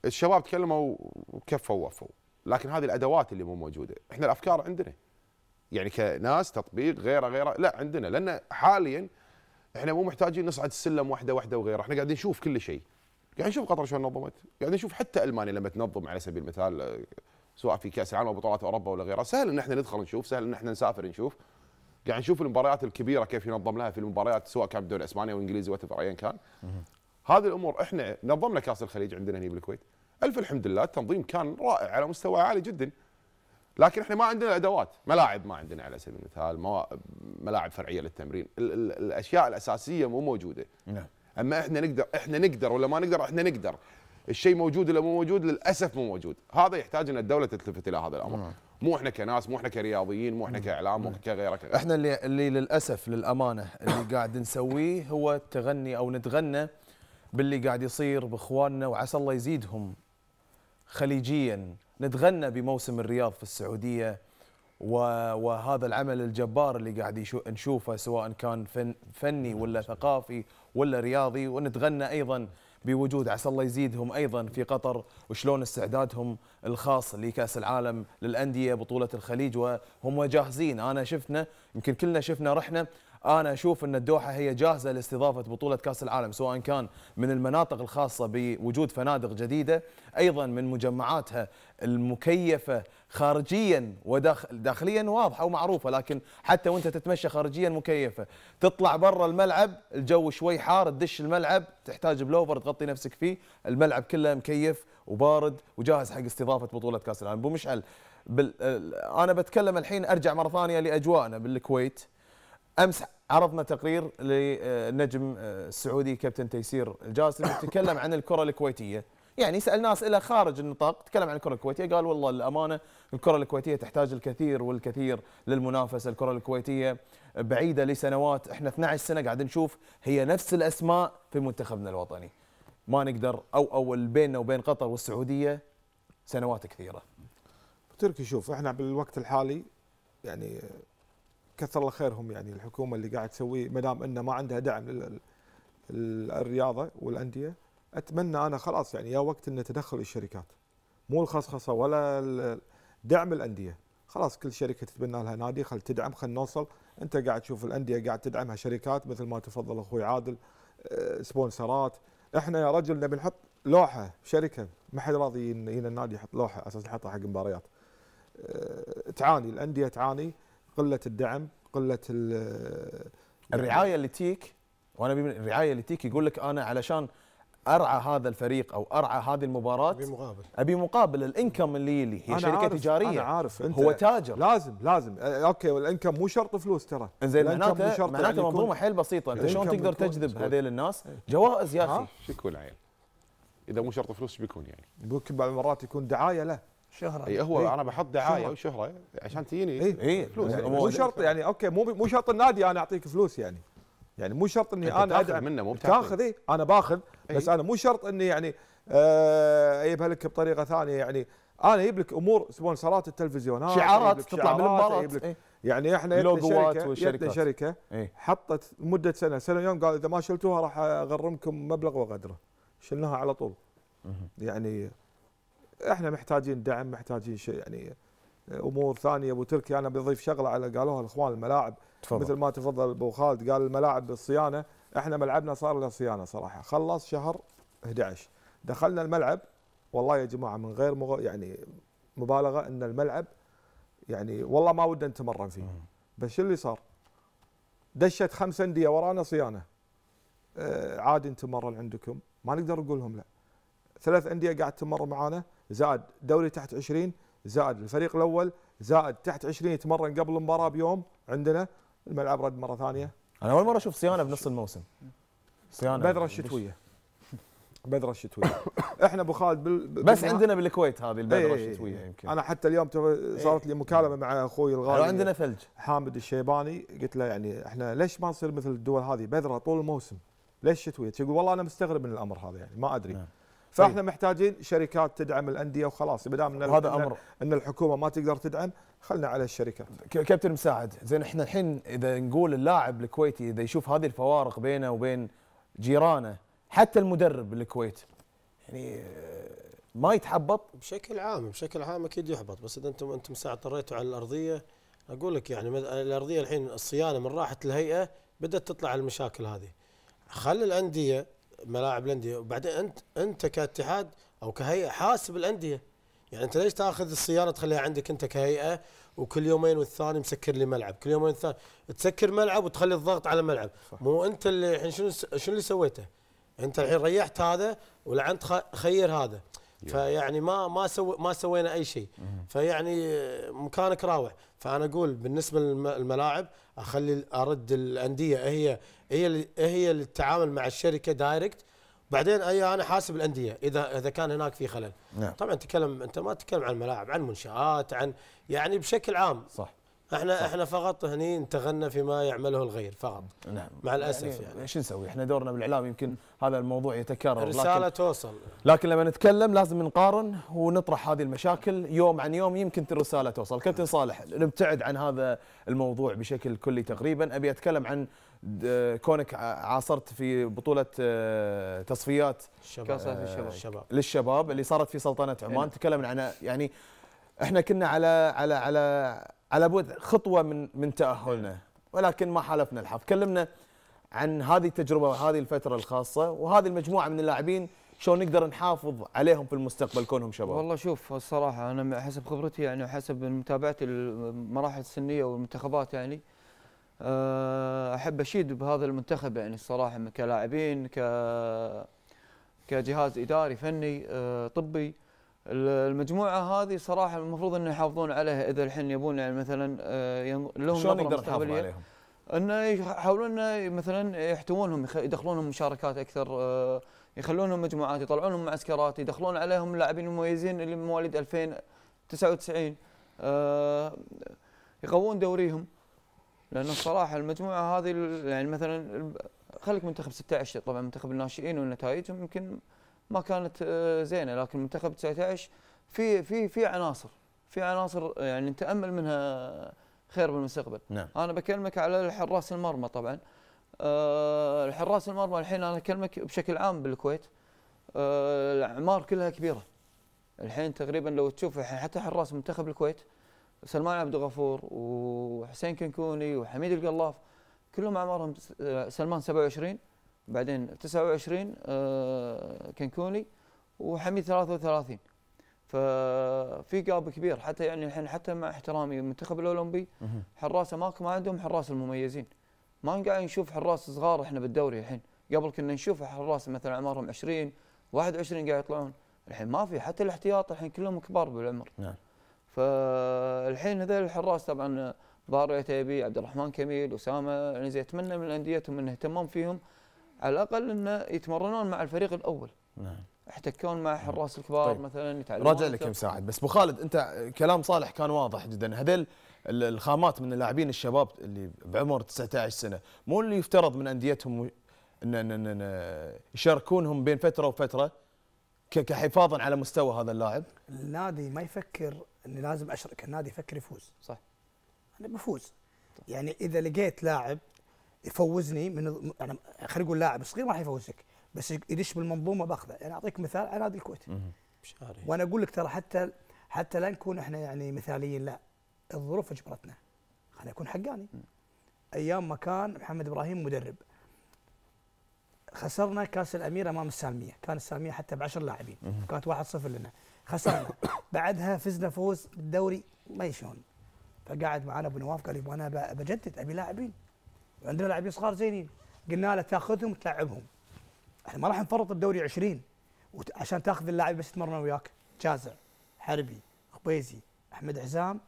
الشباب تكلموا وكفوا ووفوا لكن هذه الادوات اللي مو موجوده احنا الافكار عندنا يعني كناس تطبيق غيره غيره لا عندنا لان حاليا احنا مو محتاجين نصعد السلم واحده واحده وغيره احنا قاعدين نشوف كل شيء قاعدين نشوف قطر شلون نظمت قاعدين نشوف حتى المانيا لما تنظم على سبيل المثال سواء في كاس العالم او بطولات اوروبا ولا غيرها سهل ان احنا ندخل نشوف سهل ان احنا نسافر نشوف قاعد نشوف المباريات الكبيره كيف ينظم لها في المباريات سواء كان الاسباني اسبانيا الانجليزي وات ايا كان هذه الامور احنا نظمنا كاس الخليج عندنا هنا بالكويت الف الحمد لله التنظيم كان رائع على مستوى عالي جدا لكن احنا ما عندنا ادوات ملاعب ما عندنا على سبيل المثال ملاعب فرعيه للتمرين ال ال الاشياء الاساسيه مو موجوده نعم اما احنا نقدر احنا نقدر ولا ما نقدر احنا نقدر الشيء موجود ولا مو موجود للاسف مو موجود هذا يحتاج ان الدوله تلتفت الى هذا الامر نعم. مو احنا كناس مو احنا كرياضيين مو احنا نعم. كاعلام مو كغيره نعم. كغير. احنا اللي اللي للاسف للامانه اللي قاعد نسويه هو التغني او نتغنى باللي قاعد يصير باخواننا وعسى الله يزيدهم خليجيا نتغنى بموسم الرياض في السعودية وهذا العمل الجبار اللي قاعد نشوفه سواء كان فني ولا نعم. ثقافي ولا رياضي ونتغنى أيضا بوجود عسى الله يزيدهم ايضا في قطر وشلون استعدادهم الخاص لكاس العالم للانديه بطوله الخليج وهم جاهزين انا شفنا يمكن كلنا شفنا رحنا انا اشوف ان الدوحه هي جاهزه لاستضافه بطوله كاس العالم سواء كان من المناطق الخاصه بوجود فنادق جديده ايضا من مجمعاتها المكيفه خارجيا وداخليا واضحه ومعروفه لكن حتى وانت تتمشى خارجيا مكيفه تطلع برا الملعب الجو شوي حار تدش الملعب تحتاج بلوفر تغطي نفسك فيه الملعب كله مكيف وبارد وجاهز حق استضافه بطوله كاس العالم ابو مشعل بال... انا بتكلم الحين ارجع مره ثانيه لاجواءنا بالكويت امس عرضنا تقرير للنجم السعودي آه، كابتن تيسير الجاسم يتكلم <coughs> عن الكره الكويتيه يعني ناس اسئله خارج النطاق تكلم عن الكره الكويتيه قال والله للامانه الكره الكويتيه تحتاج الكثير والكثير للمنافسه الكره الكويتيه بعيده لسنوات احنا 12 سنه قاعد نشوف هي نفس الاسماء في منتخبنا الوطني ما نقدر او اول بيننا وبين قطر والسعوديه سنوات كثيره تركي شوف احنا بالوقت الحالي يعني كثر الله خيرهم يعني الحكومه اللي قاعد تسويه ما دام انه ما عندها دعم للرياضه والانديه اتمنى انا خلاص يعني يا وقت ان تدخل الشركات مو الخصخصه ولا دعم الانديه خلاص كل شركه تتبنى لها نادي خل تدعم خل نوصل انت قاعد تشوف الانديه قاعد تدعمها شركات مثل ما تفضل اخوي عادل آه، سبونسرات احنا يا رجل نبي نحط لوحه شركه ما حد راضي ان النادي يحط لوحه اساس نحطها حق مباريات آه، تعاني الانديه تعاني قله الدعم قله آه، الرعايه اللي تيك وانا الرعايه اللي تيك يقول لك انا علشان ارعى هذا الفريق او ارعى هذه المباراه ابي مقابل ابي مقابل الانكم اللي لي هي شركه عارف تجاريه انا عارف انت هو تاجر لازم لازم آه، اوكي والانكم مو شرط فلوس ترى زين معناته يعني معناته منظومه حيل بسيطه انت شلون تقدر تجذب هذيل الناس إيه. جوائز يا اخي شو يكون عيل اذا مو شرط فلوس شو بيكون يعني ممكن بعض المرات يكون دعايه له شهره اي هو إيه؟ انا بحط دعايه وشهره عشان تجيني اي إيه؟ فلوس يعني مو شرط يعني اوكي مو مو شرط النادي انا اعطيك فلوس يعني يعني مو شرط اني انا ادعم منه مو تاخذ إيه؟ انا باخذ إيه؟ بس انا مو شرط اني يعني آه، اجيبها لك بطريقه ثانيه يعني انا اجيب لك امور سبونسرات التلفزيونات شعارات تطلع من المباراه إيه. يعني احنا لوجوات والشركات شركه إيه؟ حطت مده سنه سنه يوم قال اذا ما شلتوها راح اغرمكم مبلغ وقدره شلناها على طول يعني احنا محتاجين دعم محتاجين شيء يعني آه، امور ثانيه ابو تركي انا بضيف شغله على قالوها الاخوان الملاعب تفضل. مثل ما تفضل ابو خالد قال الملاعب بالصيانه احنا ملعبنا صار له صيانه صراحه خلص شهر 11 دخلنا الملعب والله يا جماعه من غير مغ... يعني مبالغه ان الملعب يعني والله ما ودنا نتمرن فيه بس شو اللي صار؟ دشت خمس انديه ورانا صيانه آه، عادي نتمرن عندكم ما نقدر نقول لهم لا ثلاث انديه قاعد تمر معانا زائد دوري تحت 20 زائد الفريق الاول زائد تحت 20 يتمرن قبل المباراه بيوم عندنا الملعب رد مره ثانيه انا اول مره اشوف صيانه بنص الموسم صيانه بذره الشتويه بذره الشتويه <coughs> احنا ابو خالد بال... بس عندنا بالكويت هذه البذره ايه الشتويه ايه يمكن انا حتى اليوم إيه. صارت لي مكالمه مع اخوي الغالي عندنا ثلج حامد الشيباني قلت له يعني احنا ليش ما نصير مثل الدول هذه بذره طول الموسم ليش شتويه؟ يقول والله انا مستغرب من الامر هذا يعني ما ادري نعم. فاحنا طيب. محتاجين شركات تدعم الانديه وخلاص ما دام هذا امر ان الحكومه ما تقدر تدعم خلنا على الشركات كابتن مساعد زين احنا الحين اذا نقول اللاعب الكويتي اذا يشوف هذه الفوارق بينه وبين جيرانه حتى المدرب بالكويت يعني آه، ما يتحبط بشكل عام بشكل عام اكيد يحبط بس اذا انتم انتم ساعه طريتوا على الارضيه اقول لك يعني الارضيه الحين الصيانه من راحت الهيئه بدات تطلع المشاكل هذه خلي الانديه ملاعب الانديه وبعدين انت انت كاتحاد او كهيئه حاسب الانديه يعني انت ليش تاخذ السياره تخليها عندك انت كهيئه وكل يومين والثاني مسكر لي ملعب كل يومين والثاني تسكر ملعب وتخلي الضغط على ملعب صح. مو انت اللي الحين شنو شنو اللي سويته انت الحين ريحت هذا ولعنت خير هذا فيعني ما ما سو ما سوينا اي شيء فيعني مكانك راوح فانا اقول بالنسبه للملاعب اخلي ارد الانديه هي هي اللي هي للتعامل مع الشركه دايركت بعدين اي انا حاسب الانديه اذا اذا كان هناك في خلل نعم. طبعا تكلم انت ما تتكلم عن الملاعب عن منشات عن يعني بشكل عام صح احنا صح. احنا فقط هني نتغنى فيما يعمله الغير فقط نعم مع الاسف يعني, يعني. شو نسوي احنا دورنا بالاعلام يمكن هذا الموضوع يتكرر رساله لكن توصل لكن لما نتكلم لازم نقارن ونطرح هذه المشاكل يوم عن يوم يمكن الرساله توصل كابتن صالح نبتعد عن هذا الموضوع بشكل كلي تقريبا ابي اتكلم عن كونك عاصرت في بطوله آه، تصفيات الشباب. الشباب آه، للشباب اللي صارت في سلطنه عمان إيه. تكلمنا عن يعني احنا كنا على على على على بعد خطوه من من تاهلنا ولكن ما حالفنا الحظ كلمنا عن هذه التجربه وهذه الفتره الخاصه وهذه المجموعه من اللاعبين شلون نقدر نحافظ عليهم في المستقبل كونهم شباب والله شوف الصراحه انا حسب خبرتي يعني حسب متابعتي المراحل السنيه والمنتخبات يعني آه، احب اشيد بهذا المنتخب يعني الصراحه كلاعبين ك كجهاز اداري فني آه، طبي المجموعه هذه صراحه المفروض انه يحافظون عليها اذا الحين يبون يعني مثلا آه، لهم شلون نقدر تحافظ عليهم؟ انه يحاولون مثلا يحتوونهم يدخلونهم مشاركات اكثر يخلونهم مجموعات يطلعونهم معسكرات يدخلون عليهم اللاعبين المميزين اللي مواليد 2099 يقوون دوريهم لان الصراحه المجموعه هذه يعني مثلا خليك منتخب 16 طبعا منتخب الناشئين ونتائجهم يمكن ما كانت آه، زينه لكن منتخب 19 في في في عناصر في عناصر يعني نتامل منها خير بالمستقبل نعم. انا بكلمك على حراس المرمى طبعا آه، الحراس حراس المرمى الحين انا اكلمك بشكل عام بالكويت آه، الاعمار كلها كبيره الحين تقريبا لو تشوف حتى حراس منتخب الكويت سلمان عبد الغفور وحسين كنكوني وحميد القلاف كلهم اعمارهم آه، سلمان 27 بعدين 29 آه، كنكوني وحميد 33 ففي جاب كبير حتى يعني الحين حتى مع احترامي المنتخب الاولمبي حراسه ما ما عندهم حراس المميزين ما قاعد نشوف حراس صغار احنا بالدوري الحين قبل كنا نشوف حراس مثلا اعمارهم 20 21 قاعد يطلعون الحين ما في حتى الاحتياط الحين كلهم كبار بالعمر نعم فالحين هذول الحراس طبعا ضاري عتيبي عبد الرحمن كميل اسامه يعني زي اتمنى من انديتهم ان اهتمام فيهم على الاقل انه يتمرنون مع الفريق الاول نعم يحتكون مع حراس الكبار طيب. مثلا يتعلمون راجع لك يا مساعد بس ابو خالد انت كلام صالح كان واضح جدا هذيل الخامات من اللاعبين الشباب اللي بعمر 19 سنه مو اللي يفترض من انديتهم ان يشاركونهم بين فتره وفتره كحفاظا على مستوى هذا اللاعب النادي ما يفكر اني لازم اشرك النادي يفكر يفوز صح انا بفوز يعني اذا لقيت لاعب يفوزني من انا يعني خلينا نقول لاعب صغير ما راح يفوزك بس يدش بالمنظومه باخذه يعني اعطيك مثال على نادي الكويت وانا اقول لك ترى حتى حتى لا نكون احنا يعني مثاليين لا الظروف اجبرتنا خليني اكون حقاني ايام ما كان محمد ابراهيم مدرب خسرنا كاس الامير امام السالميه كان السالميه حتى ب 10 لاعبين كانت 1-0 لنا خسرنا بعدها فزنا فوز بالدوري ما يشون فقعد معنا ابو نواف قال يبغى انا بجدد ابي لاعبين عندنا لاعبين صغار زينين قلنا له تاخذهم وتلعبهم احنا ما راح نفرط الدوري 20 عشان تاخذ اللاعب بس تمرن وياك جازع حربي خبيزي احمد عزام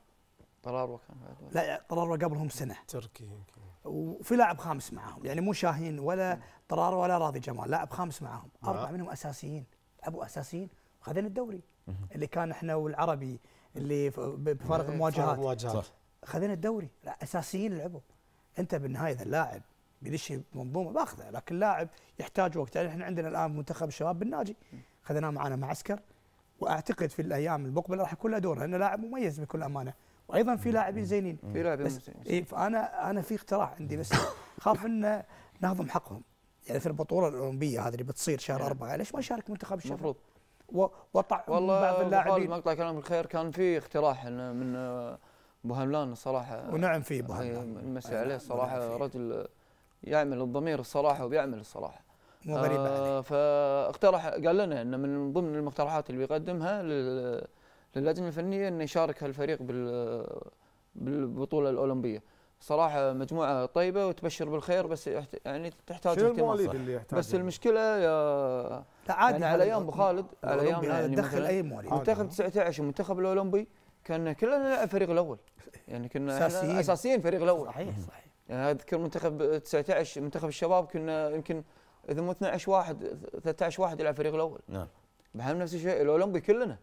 طراروا كان لا طراروا قبلهم سنه تركي يمكن وفي لاعب خامس معاهم يعني مو شاهين ولا طرار ولا راضي جمال لاعب خامس معاهم اربع منهم اساسيين لعبوا اساسيين خذين الدوري اللي كان احنا والعربي اللي بفارق المواجهات صح خذينا الدوري لا اساسيين لعبوا انت بالنهايه اذا اللاعب بيدش منظومه باخذه لكن اللاعب يحتاج وقت يعني احنا عندنا الان منتخب الشباب بالناجي خذيناه معنا معسكر واعتقد في الايام المقبله راح يكون له دور لانه لاعب مميز بكل امانه وايضا في لاعبين زينين في لاعبين زينين إيه، فانا انا في اقتراح عندي بس خاف ان نهضم حقهم يعني في البطوله الاولمبيه هذه اللي بتصير شهر إيه. أربعة ليش ما يشارك منتخب الشباب؟ المفروض والله بعض اللاعبين مقطع كلام الخير كان في اقتراح من آه، بوهملان الصراحه ونعم في بوهملان مسي أيوة، عليه الصراحه نعم، نعم رجل يعمل الضمير الصراحه وبيعمل الصراحه مو غريبه آه فاقترح قال لنا انه من ضمن المقترحات اللي بيقدمها للجنه الفنيه انه يشارك هالفريق بال بالبطوله الاولمبيه صراحه مجموعه طيبه وتبشر بالخير بس يعني تحتاج اهتمام بس المشكله يا لا عادي يعني على ايام ابو خالد على ايام تدخل يعني اي مواليد منتخب 19 آه. المنتخب الاولمبي كان كلنا نلعب الفريق الاول يعني كنا اساسيين اساسيين الفريق الاول صحيح صحيح يعني اذكر منتخب 19 منتخب الشباب كنا يمكن اذا مو 12 واحد 13 واحد يلعب الفريق الاول نعم بهم نفس الشيء الاولمبي كلنا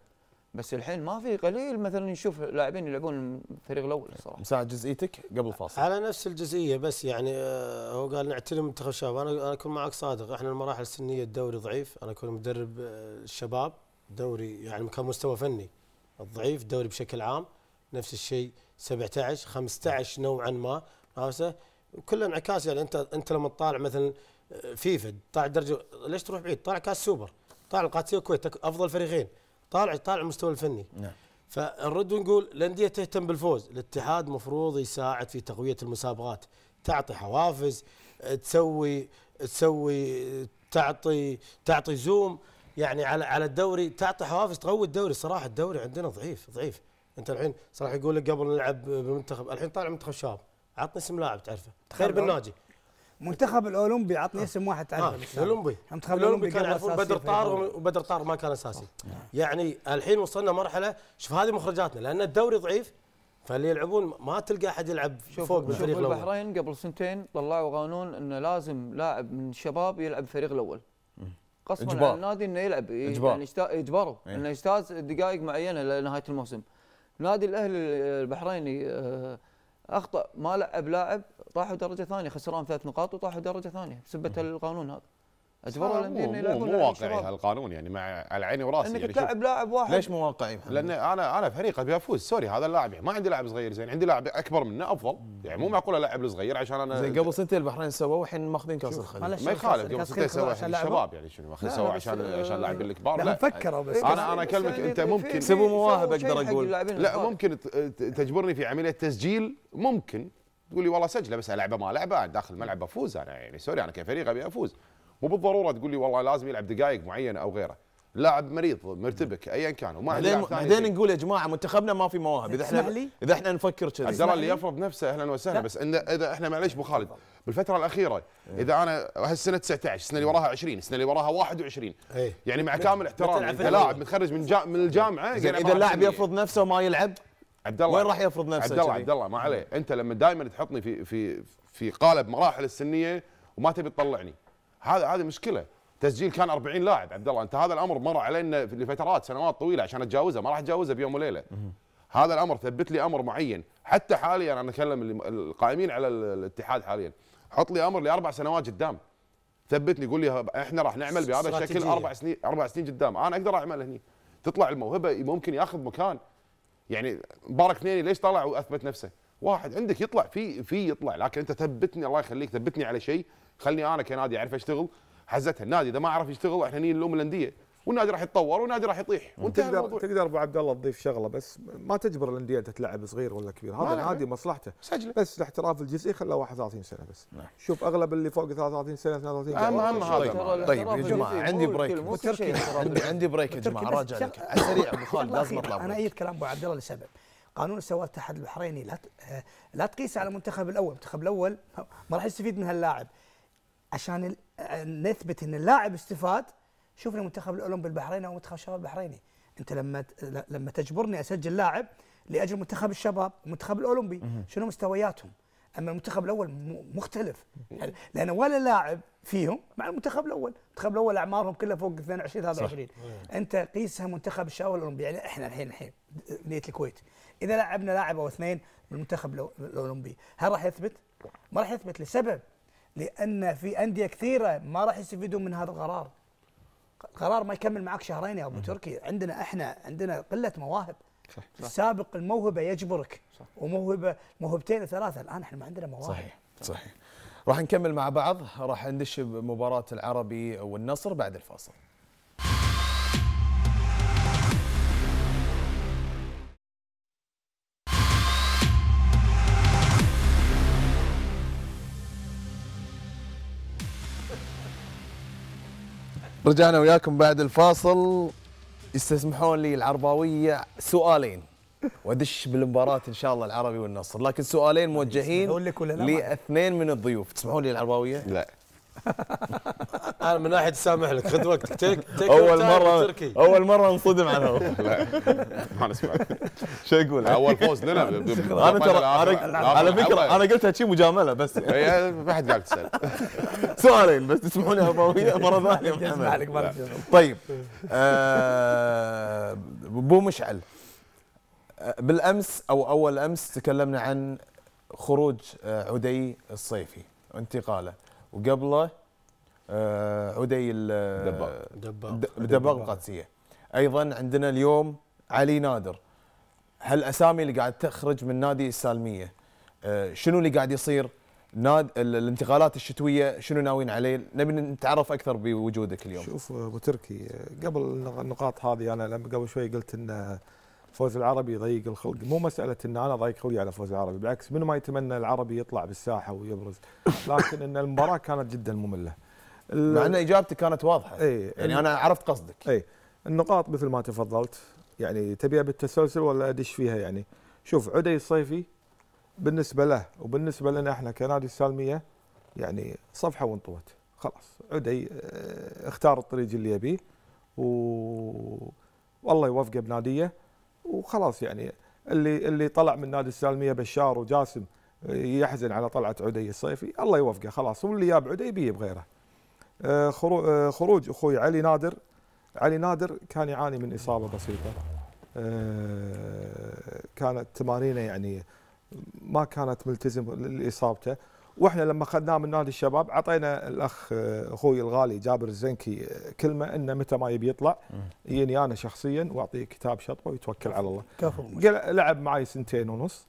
بس الحين ما في قليل مثلا نشوف لاعبين يلعبون الفريق الاول صراحه مساعد جزئيتك قبل فاصل على نفس الجزئيه بس يعني آه، هو قال نعتلم منتخب الشباب انا انا اكون معك صادق احنا المراحل السنيه الدوري ضعيف انا اكون مدرب آه، الشباب دوري يعني كان مستوى فني الضعيف دوري بشكل عام نفس الشيء 17 15 نوعا ما راسه وكله انعكاس يعني انت انت لما تطالع مثلا آه، فيفا طالع درجه ليش تروح بعيد؟ طالع كاس سوبر طالع القادسيه والكويت افضل فريقين طالع طالع المستوى الفني نعم فنرد ونقول الانديه تهتم بالفوز، الاتحاد مفروض يساعد في تقويه المسابقات، تعطي حوافز، تسوي تسوي تعطي تعطي زوم يعني على على الدوري تعطي حوافز تقوي الدوري صراحه الدوري عندنا ضعيف ضعيف انت الحين صراحه يقول لك قبل نلعب بالمنتخب الحين طالع منتخب شاب عطني اسم لاعب تعرفه خير بن ناجي منتخب الاولمبي عطني اسم واحد تعرفه آه. الاولمبي منتخب الاولمبي كان يعرفون بدر طار وبدر طار ما كان اساسي يعني الحين وصلنا مرحله شوف هذه مخرجاتنا لان الدوري ضعيف فاللي يلعبون ما تلقى احد يلعب فوق بالفريق الاول البحرين قبل سنتين طلعوا قانون انه لازم لاعب من الشباب يلعب الفريق الاول قسما على النادي انه يلعب اجبار يعني اجبروا إيه. انه يجتاز دقائق معينه لنهايه الموسم نادي الاهلي البحريني آه اخطا ما لعب لاعب طاحوا درجه ثانيه خسران ثلاث نقاط وطاحوا درجه ثانيه بسبه القانون هذا اجبروا الانديه يلعبون مو واقعي هالقانون يعني مع على عيني وراسي انك يعني تلعب لاعب واحد ليش مو واقعي محمد؟ لان انا انا فريق ابي افوز سوري هذا اللاعب يعني ما عندي لاعب صغير زين عندي لاعب اكبر منه افضل يعني مو معقول العب الصغير عشان انا زين قبل سنتين البحرين سووا والحين ماخذين كاس الخليج ما يخالف قبل سنتين سووا عشان الشباب يعني شنو ماخذين سووا عشان عشان اللاعبين آه، الكبار لا فكروا بس انا انا اكلمك انت ممكن سبوا مواهب اقدر اقول لا ممكن تجبرني في عمليه تسجيل ممكن تقول لي والله سجله بس العبه ما العبه داخل الملعب افوز انا يعني سوري انا كفريق ابي افوز مو بالضروره تقول لي والله لازم يلعب دقائق معينه او غيره لاعب مريض مرتبك ايا كان وما بعدين بعدين نقول يا جماعه منتخبنا ما في مواهب اذا احنا اذا احنا نفكر كذي الزرع اللي يفرض نفسه اهلا وسهلا بس إن اذا احنا معليش ابو خالد بالفتره الاخيره اذا انا هالسنه 19 السنه اللي وراها 20 السنه اللي وراها 21 إيه. يعني مع كامل احترام انت لاعب متخرج من من الجامعه يعني اذا اللاعب يفرض نفسه وما يلعب عبد الله وين راح يفرض نفسه عبد الله عبد الله ما عليه انت لما دائما تحطني في في في قالب مراحل السنيه وما تبي تطلعني هذا هذه مشكله تسجيل كان 40 لاعب عبد الله انت هذا الامر مر علينا لفترات سنوات طويله عشان اتجاوزه ما راح اتجاوزه بيوم وليله هذا الامر ثبت لي امر معين حتى حاليا انا اكلم القائمين على الاتحاد حاليا حط لي امر لاربع سنوات قدام ثبت لي قول لي احنا راح نعمل بهذا الشكل اربع سنين اربع سنين قدام انا اقدر اعمل هني تطلع الموهبه ممكن ياخذ مكان يعني مبارك نيني ليش طلع واثبت نفسه واحد عندك يطلع في في يطلع لكن انت ثبتني الله يخليك ثبتني على شيء خلني انا كنادي اعرف اشتغل حزتها النادي اذا ما عرف يشتغل احنا نيجي نلوم الانديه والنادي راح يتطور والنادي راح يطيح وانت تقدر تقدر ابو عبد الله تضيف شغله بس ما تجبر الانديه انت تلعب صغير ولا كبير هذا النادي مصلحته سجل بس الاحتراف الجزئي خلاه 31 سنه بس نعم. شوف اغلب اللي فوق 33 سنه 32 اهم اهم طيب. هذا طيب يا طيب جماعه عندي بريك عندي بريك يا جماعه راجع لك على السريع ابو خالد لازم اطلع انا ايد كلام ابو عبد الله لسبب قانون سواء الاتحاد البحريني لا آه، لا تقيس على المنتخب الاول، المنتخب الاول ما راح يستفيد من هاللاعب. عشان آه، نثبت ان اللاعب استفاد شوف المنتخب الاولمبي البحريني او منتخب الشباب البحريني، انت لما لما تجبرني اسجل لاعب لاجل منتخب الشباب، المنتخب الاولمبي شنو مستوياتهم؟ اما المنتخب الاول مختلف يعني لان ولا لاعب فيهم مع المنتخب الاول، المنتخب الاول اعمارهم كلها فوق 22 23 انت قيسها منتخب الشباب الاولمبي يعني احنا الحين الحين مدينه الكويت اذا لعبنا لاعب او اثنين بالمنتخب الاولمبي هل راح يثبت؟ ما راح يثبت لسبب لان في انديه كثيره ما راح يستفيدون من هذا القرار قرار ما يكمل معك شهرين يا ابو تركي عندنا احنا عندنا قله مواهب صح. صح. السابق الموهبه يجبرك صح. وموهبه موهبتين ثلاثه الان احنا ما عندنا مواهب صحيح صحيح راح نكمل مع بعض راح ندش بمباراه العربي والنصر بعد الفاصل رجعنا وياكم بعد الفاصل يستسمحون لي العرباويه سؤالين وادش بالمباراه ان شاء الله العربي والنصر لكن سؤالين موجهين لاثنين من الضيوف تسمحون لي العرباويه لا انا من ناحيه سامح لك خذ وقتك تيك تيك اول مره اول مره انصدم على <laughs> لا ما نسمع شو اقول اول فوز لنا <laughs> انا ترى على فكره انا قلتها شي مجامله بس <laughs> إيه، ما حد قاعد تسال سؤالين بس تسمحوا لي هباويه مره ثانيه طيب آه، بو مشعل آه، بالامس او اول امس تكلمنا عن خروج آه، عدي الصيفي وانتقاله وقبله آه، عدي الدباغ آه، الدباغ القادسيه ايضا عندنا اليوم علي نادر هالاسامي اللي قاعد تخرج من نادي السالميه آه، شنو اللي قاعد يصير ناد الانتقالات الشتويه شنو ناويين عليه؟ نبي نتعرف اكثر بوجودك اليوم. شوف ابو تركي قبل النقاط هذه انا لما قبل شوي قلت ان فوز العربي يضيق الخلق مو مسألة أن أنا ضيق خلقي على فوز العربي بالعكس من ما يتمنى العربي يطلع بالساحة ويبرز لكن أن المباراة كانت جدا مملة مع أن إجابتي كانت واضحة ايه يعني أنا عرفت قصدك ايه النقاط مثل ما تفضلت يعني تبيها بالتسلسل ولا أدش فيها يعني شوف عدي الصيفي بالنسبة له وبالنسبة لنا احنا كنادي السالمية يعني صفحة وانطوت خلاص عدي آه، اختار الطريق اللي يبيه و والله يوفقه بناديه وخلاص يعني اللي اللي طلع من نادي السالميه بشار وجاسم آه، يحزن على طلعه عدي الصيفي الله يوفقه خلاص واللي جاب عدي بيجيب غيره آه، آه، خروج اخوي علي نادر علي نادر كان يعاني من اصابه بسيطه كانت تمارينه يعني ما كانت ملتزم لاصابته واحنا لما اخذناه من نادي الشباب اعطينا الاخ آه، اخوي الغالي جابر الزنكي آه، كلمه انه متى ما يبي يطلع يجيني انا شخصيا واعطيه كتاب شطبه ويتوكل على الله كفو لعب معي سنتين ونص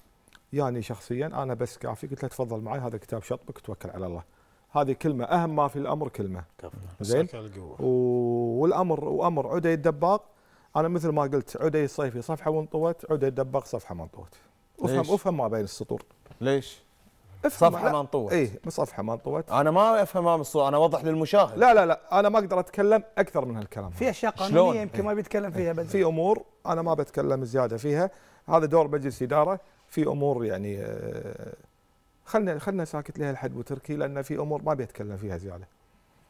يعني شخصيا انا بس كافي قلت له تفضل معي هذا كتاب شطبك توكل على الله هذه كلمه اهم ما في الامر كلمه كفو زين والامر وامر عدي الدباق انا مثل ما قلت عدي الصيفي صفحه وانطوت عدي الدباق صفحه ما انطوت افهم افهم ما بين السطور ليش صفحه ما انطوت اي صفحه ما انطوت انا ما افهم امام الصوره انا اوضح للمشاهد لا لا لا انا ما اقدر اتكلم اكثر من هالكلام في اشياء قانونيه يمكن ما بيتكلم فيها بس في امور انا ما بتكلم زياده فيها هذا دور مجلس اداره في امور يعني آه، خلنا خلنا ساكت لها الحد وتركي لان في امور ما بيتكلم فيها زياده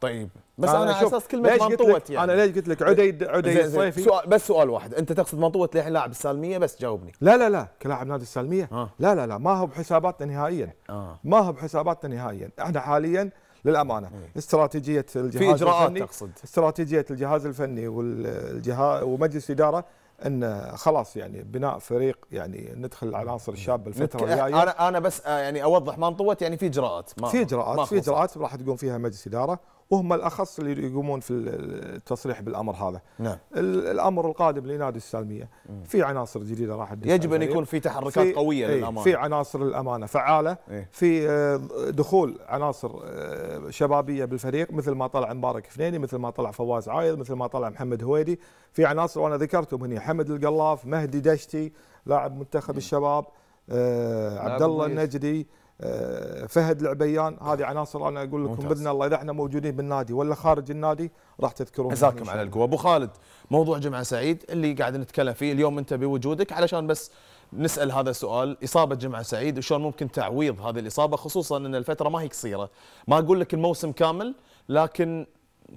طيب بس انا, على اساس كلمه منطوه يعني انا ليش قلت لك عدي عدي الصيفي سؤال بس سؤال واحد انت تقصد منطوه للحين لاعب السالميه بس جاوبني لا لا لا كلاعب نادي السالميه آه. لا لا لا ما هو بحساباتنا نهائيا آه. ما هو بحساباتنا نهائيا احنا حاليا للامانه آه. استراتيجيه الجهاز في اجراءات الفني تقصد استراتيجيه الجهاز الفني والجهاز ومجلس الاداره ان خلاص يعني بناء فريق يعني ندخل العناصر الشابه الفتره الجايه انا انا بس آه، يعني اوضح منطوه يعني في اجراءات في اجراءات في اجراءات راح تقوم فيها مجلس اداره وهم الاخص اللي يقومون في التصريح بالامر هذا نعم الامر القادم لنادي السالميه في عناصر جديده راح يجب ان يكون في تحركات في قويه ايه للامانه في عناصر الامانه فعاله ايه في آه، دخول عناصر آه، شبابيه بالفريق مثل ما طلع مبارك فنيني مثل ما طلع فواز عايض مثل ما طلع محمد هويدي في عناصر وانا ذكرتهم هنا حمد القلاف مهدي دشتي لاعب منتخب الشباب آه، عبد الله النجدي فهد العبيان هذه عناصر انا اقول لكم باذن الله اذا احنا موجودين بالنادي ولا خارج النادي راح تذكرون جزاكم على القوه ابو خالد موضوع جمعه سعيد اللي قاعد نتكلم فيه اليوم انت بوجودك علشان بس نسال هذا السؤال اصابه جمعه سعيد وشلون ممكن تعويض هذه الاصابه خصوصا ان الفتره ما هي قصيره ما اقول لك الموسم كامل لكن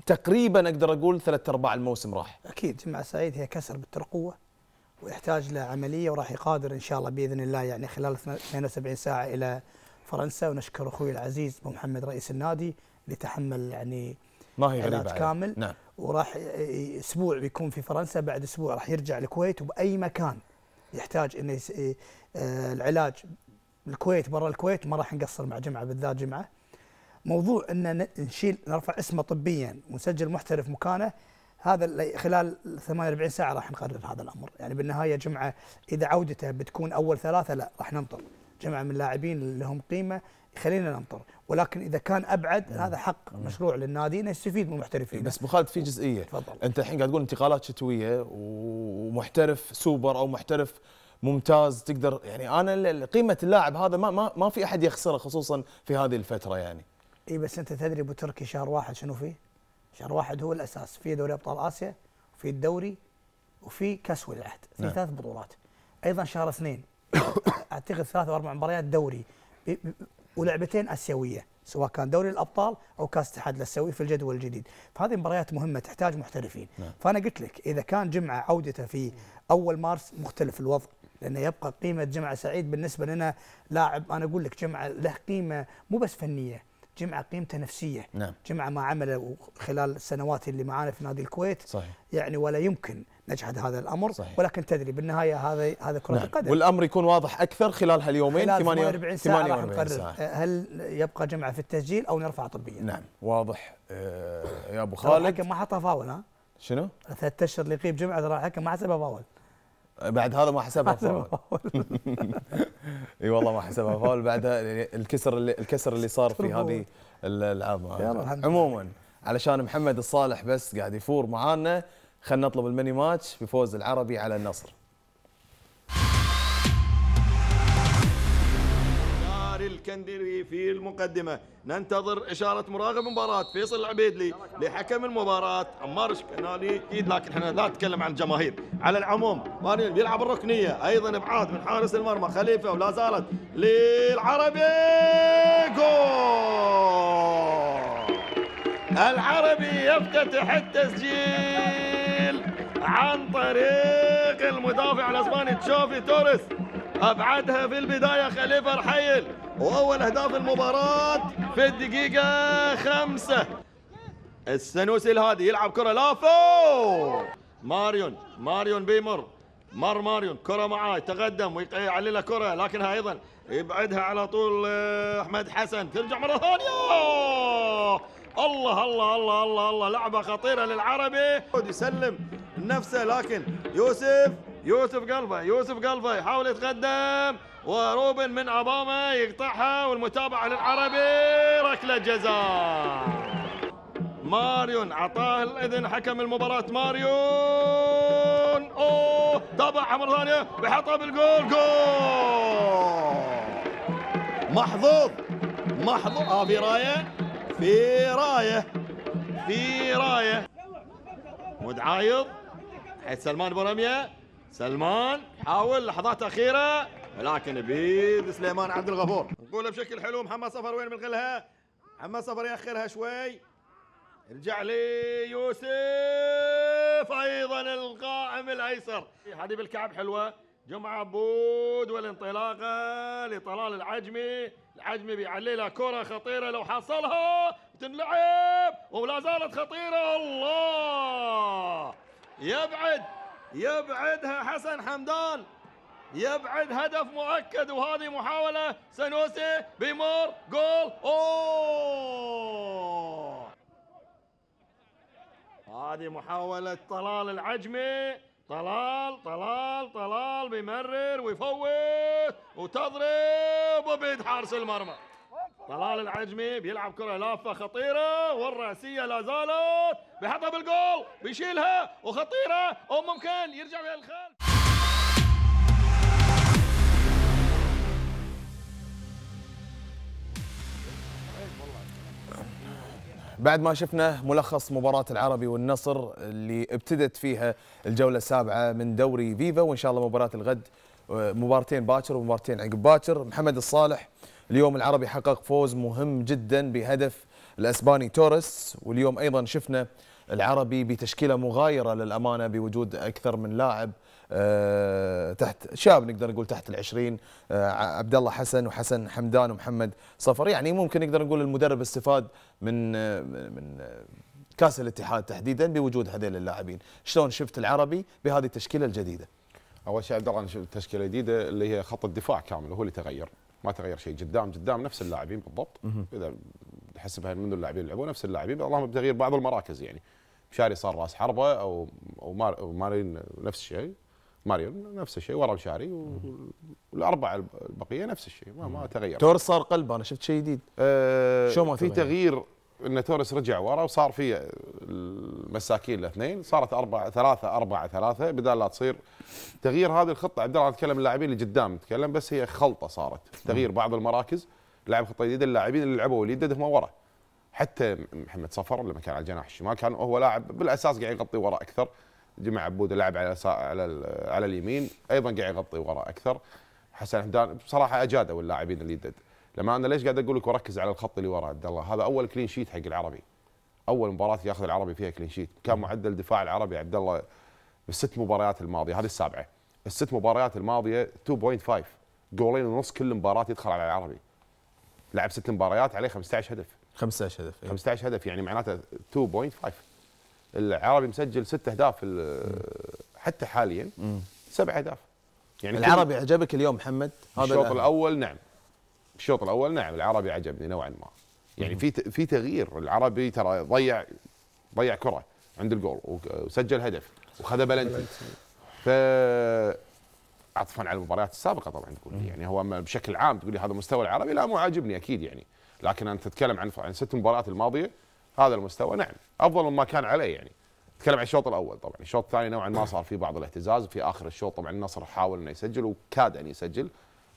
تقريبا اقدر اقول ثلاث ارباع الموسم راح اكيد جمعه سعيد هي كسر بالترقوه ويحتاج له عمليه وراح يقادر ان شاء الله باذن الله يعني خلال 72 ساعه الى فرنسا ونشكر اخوي العزيز ابو محمد رئيس النادي اللي تحمل يعني ما هي غريبة كامل نعم. وراح اسبوع بيكون في فرنسا بعد اسبوع راح يرجع الكويت وباي مكان يحتاج انه إيه، آه، العلاج الكويت برا الكويت ما راح نقصر مع جمعه بالذات جمعه موضوع ان نشيل نرفع اسمه طبيا ونسجل محترف مكانه هذا خلال 48 ساعه راح نقرر هذا الامر يعني بالنهايه جمعه اذا عودته بتكون اول ثلاثه لا راح ننطر جمع من لاعبين لهم قيمه خلينا ننطر ولكن اذا كان ابعد مم. نعم. هذا حق مم. نعم. مشروع للنادي انه يستفيد من المحترفين بس بخالد في جزئيه تفضل انت الحين قاعد تقول انتقالات شتويه ومحترف سوبر او محترف ممتاز تقدر يعني انا قيمه اللاعب هذا ما ما, ما في احد يخسره خصوصا في هذه الفتره يعني اي بس انت تدري ابو تركي شهر واحد شنو فيه؟ شهر واحد هو الاساس في دوري ابطال اسيا وفي الدوري وفي كاس ولي العهد في نعم. ثلاث بطولات ايضا شهر اثنين اعتقد ثلاث او اربع مباريات دوري ولعبتين اسيويه سواء كان دوري الابطال او كاس الاتحاد الاسيوي في الجدول الجديد، فهذه مباريات مهمه تحتاج محترفين، نعم. فانا قلت لك اذا كان جمعه عودته في اول مارس مختلف الوضع لانه يبقى قيمه جمعه سعيد بالنسبه لنا لاعب انا اقول لك جمعه له قيمه مو بس فنيه، جمعه قيمته نفسيه، نعم. جمعه ما عمله خلال السنوات اللي معانا في نادي الكويت صحيح. يعني ولا يمكن نجحد هذا الامر صحيح. ولكن تدري بالنهايه هذا هذا كره نعم. القدم والامر يكون واضح اكثر خلال هاليومين 48 ساعه 48 راح نقرر آه، هل يبقى جمعه في التسجيل او نرفع طبيا نعم واضح آه، يا ابو خالد الحكم ما حطها فاول ها شنو؟ ثلاث اشهر اللي يقيم جمعه ترى الحكم ما حسبها فاول بعد هذا ما حسبها فاول <laughs> اي والله ما حسبها فاول بعد الكسر اللي الكسر اللي صار في هذه العظمه عموما علشان محمد الصالح بس قاعد يفور معانا خلنا نطلب الميني ماتش بفوز العربي على النصر الكندري في المقدمة ننتظر إشارة مراقب مباراة فيصل العبيدلي لحكم المباراة عمار شكنالي أكيد لكن احنا لا نتكلم عن الجماهير على العموم بيلعب الركنية أيضا إبعاد من حارس المرمى خليفة ولا زالت للعربي جول العربي يفتتح التسجيل عن طريق المدافع الاسباني تشافي توريس ابعدها في البدايه خليفه رحيل واول اهداف المباراه في الدقيقه خمسة السنوسي الهادي يلعب كره لا ماريون ماريون بيمر مر ماريون كره معاه يتقدم ويعللها كره لكنها ايضا يبعدها على طول آه، احمد حسن ترجع مره ثانيه الله الله الله الله الله لعبه خطيره للعربي يسلم نفسه لكن يوسف يوسف قلبه يوسف قلبه يحاول يتقدم وروبن من اباما يقطعها والمتابعه للعربي ركله جزاء ماريون عطاه الاذن حكم المباراه ماريون اوه تابعها مره ثانيه بيحطها بالجول جول محظوظ محظوظ آه في رايه في رايه في رايه مدعايض حيث سلمان برمية سلمان حاول لحظات أخيرة ولكن بيد سليمان عبد الغفور نقولها بشكل حلو محمد صفر وين بنقلها محمد صفر يأخرها شوي ارجع لي يوسف أيضا القائم الأيسر حديب الكعب حلوة جمعة عبود والانطلاقة لطلال العجمي العجمي بيعليلها كرة خطيرة لو حصلها تنلعب ولا زالت خطيرة الله يبعد يبعدها حسن حمدان يبعد هدف مؤكد وهذه محاولة سنوسي بيمر جول أوه هذه محاولة طلال العجمي طلال طلال طلال بيمرر ويفوت وتضرب وبيد حارس المرمى طلال العجمي بيلعب كرة لافة خطيرة والرأسية لا زالت بيحطها بالجول بيشيلها وخطيرة وممكن يرجع بها الخلف بعد ما شفنا ملخص مباراة العربي والنصر اللي ابتدت فيها الجولة السابعة من دوري فيفا وإن شاء الله مباراة الغد آه، مبارتين باكر ومبارتين عقب باكر محمد الصالح اليوم العربي حقق فوز مهم جدا بهدف الاسباني توريس واليوم ايضا شفنا العربي بتشكيله مغايره للامانه بوجود اكثر من لاعب آه، تحت شاب نقدر نقول تحت العشرين آه، عبد الله حسن وحسن حمدان ومحمد صفر يعني ممكن نقدر نقول المدرب استفاد من آه، من كاس الاتحاد تحديدا بوجود هذيل اللاعبين، شلون شفت العربي بهذه التشكيله الجديده؟ اول شيء عبد الله شفت تشكيله جديده اللي هي خط الدفاع كامل هو اللي تغير ما تغير شيء قدام قدام نفس اللاعبين بالضبط اذا تحسبها منو اللاعبين اللي لعبوا نفس اللاعبين اللهم بتغيير بعض المراكز يعني مشاري صار راس حربه او او, مارين نفس الشيء ماريون نفس الشيء ورا مشاري والاربعه البقيه نفس الشيء ما, ما تغير تورس صار قلب انا شفت شيء جديد أه شو ما في تغيير ان توريس رجع ورا وصار في المساكين الاثنين صارت أربعة ثلاثة أربعة ثلاثة بدال لا تصير تغيير هذه الخطة عبد الله أتكلم اللاعبين اللي قدام نتكلم بس هي خلطة صارت تغيير بعض المراكز لعب خطة جديدة اللاعبين اللي لعبوا وليدد هم ورا حتى محمد صفر لما كان على الجناح الشمال كان هو لاعب بالاساس قاعد يغطي ورا اكثر جمع عبود لعب على على على اليمين ايضا قاعد يغطي ورا اكثر حسن حمدان بصراحه اجادوا اللاعبين يدد لما انا ليش قاعد اقول لك وركز على الخط اللي وراء عبد الله هذا اول كلين شيت حق العربي اول مباراه ياخذ العربي فيها كلين شيت كان معدل دفاع العربي عبد الله بالست مباريات الماضيه هذه السابعه الست مباريات الماضيه 2.5 جولين ونص كل مباراه يدخل على العربي لعب ست مباريات عليه 15 هدف 15 هدف 15 إيه. هدف يعني معناته 2.5 العربي مسجل ست اهداف حتى حاليا سبع اهداف يعني العربي عجبك اليوم محمد هذا الشوط الاول نعم الشوط الاول نعم العربي عجبني نوعا ما يعني في في تغيير العربي ترى ضيع ضيع كره عند الجول وسجل هدف وخذ بلنتي ف عطفا على المباريات السابقه طبعا تقول يعني هو بشكل عام تقول لي هذا مستوى العربي لا مو عاجبني اكيد يعني لكن انت تتكلم عن عن ست مباريات الماضيه هذا المستوى نعم افضل مما كان عليه يعني تكلم عن الشوط الاول طبعا الشوط الثاني نوعا ما صار في بعض الاهتزاز في اخر الشوط طبعا النصر حاول انه يسجل وكاد ان يسجل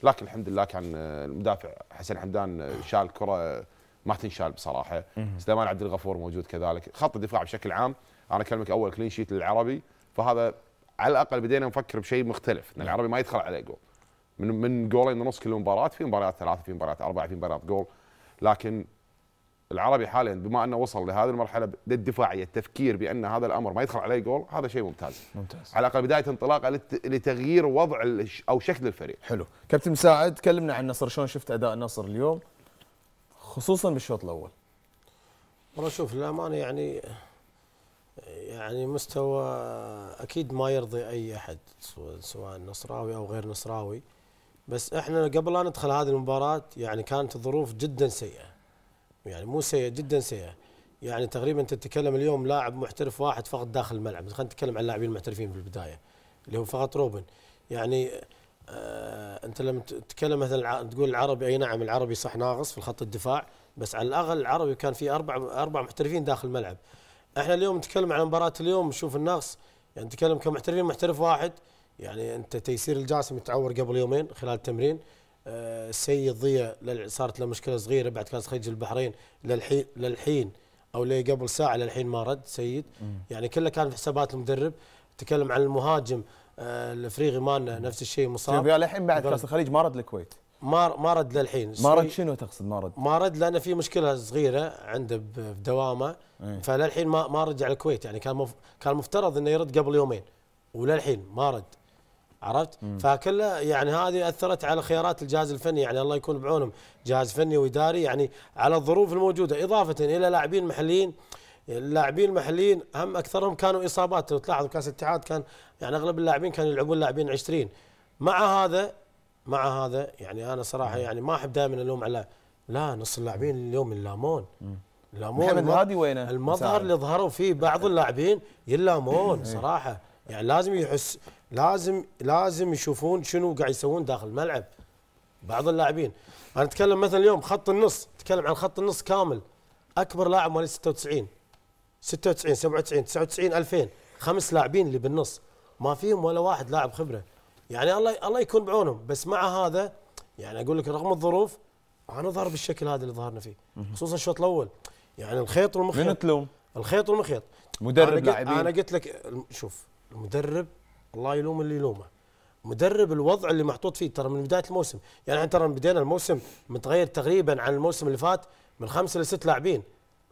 لكن الحمد لله كان آه، المدافع حسن حمدان آه، شال كره آه، ما تنشال بصراحه سليمان عبد الغفور موجود كذلك خط الدفاع بشكل عام انا اكلمك اول كلين شيت للعربي فهذا على الاقل بدينا نفكر بشيء مختلف ان نعم. العربي ما يدخل عليه جول من من جولين ونص كل مباراه في مباريات ثلاثه في مباريات اربعه في مباريات جول لكن العربي حاليا بما انه وصل لهذه المرحله للدفاعيه التفكير بان هذا الامر ما يدخل عليه جول هذا شيء ممتاز ممتاز على الاقل بدايه انطلاقه لتغيير وضع او شكل الفريق حلو كابتن مساعد كلمنا عن النصر شلون شفت اداء النصر اليوم خصوصا بالشوط الاول والله شوف للامانه يعني يعني مستوى اكيد ما يرضي اي احد سواء نصراوي او غير نصراوي بس احنا قبل لا ندخل هذه المباراه يعني كانت الظروف جدا سيئه يعني مو سيء جدا سيء يعني تقريبا تتكلم اليوم لاعب محترف واحد فقط داخل الملعب خلينا نتكلم عن اللاعبين المحترفين في البدايه اللي هو فقط روبن يعني آه انت لما تتكلم مثلا تقول العربي اي نعم العربي صح ناقص في خط الدفاع بس على الاقل العربي كان في اربع اربع محترفين داخل الملعب احنا اليوم نتكلم عن مباراه اليوم نشوف النقص يعني نتكلم كمحترفين محترف واحد يعني انت تيسير الجاسم يتعور قبل يومين خلال التمرين السيد آه، ضياء صارت له مشكله صغيره بعد كاس خليج البحرين للحين للحين او لي قبل ساعه للحين ما رد سيد يعني كله كان في حسابات المدرب تكلم عن المهاجم آه، الافريقي مالنا آه، نفس الشيء مصاب للحين بعد كاس الخليج ما رد الكويت ما ما رد للحين ما رد شنو تقصد ما رد؟ ما رد لانه في مشكله صغيره عنده بدوامه إيه. فللحين ما ما رجع الكويت يعني كان كان مفترض انه يرد قبل يومين وللحين ما رد عرفت؟ مم. فكله يعني هذه اثرت على خيارات الجهاز الفني يعني الله يكون بعونهم جهاز فني واداري يعني على الظروف الموجوده اضافه الى لاعبين محليين اللاعبين المحليين هم اكثرهم كانوا اصابات لو تلاحظ كاس الاتحاد كان يعني اغلب اللاعبين كانوا يلعبون لاعبين 20 مع هذا مع هذا يعني انا صراحه يعني ما احب دائما الوم على لا نص اللاعبين اليوم اللامون اللامون محمد وينه؟ المظهر اللي ظهروا فيه بعض اللاعبين يلامون <laughs> إيه. صراحه يعني لازم يحس لازم لازم يشوفون شنو قاعد يسوون داخل الملعب بعض اللاعبين انا اتكلم مثلا اليوم خط النص اتكلم عن خط النص كامل اكبر لاعب مال 96 96 97 99 2000 خمس لاعبين اللي بالنص ما فيهم ولا واحد لاعب خبره يعني الله الله يكون بعونهم بس مع هذا يعني اقول لك رغم الظروف انا ظهر بالشكل هذا اللي ظهرنا فيه خصوصا الشوط الاول يعني الخيط والمخيط من تلوم؟ الخيط والمخيط مدرب لاعبين انا قلت لك شوف المدرب الله يلوم اللي يلومه مدرب الوضع اللي محطوط فيه ترى من بدايه الموسم يعني احنا ترى بدينا الموسم متغير تقريبا عن الموسم اللي فات من خمسه لست لاعبين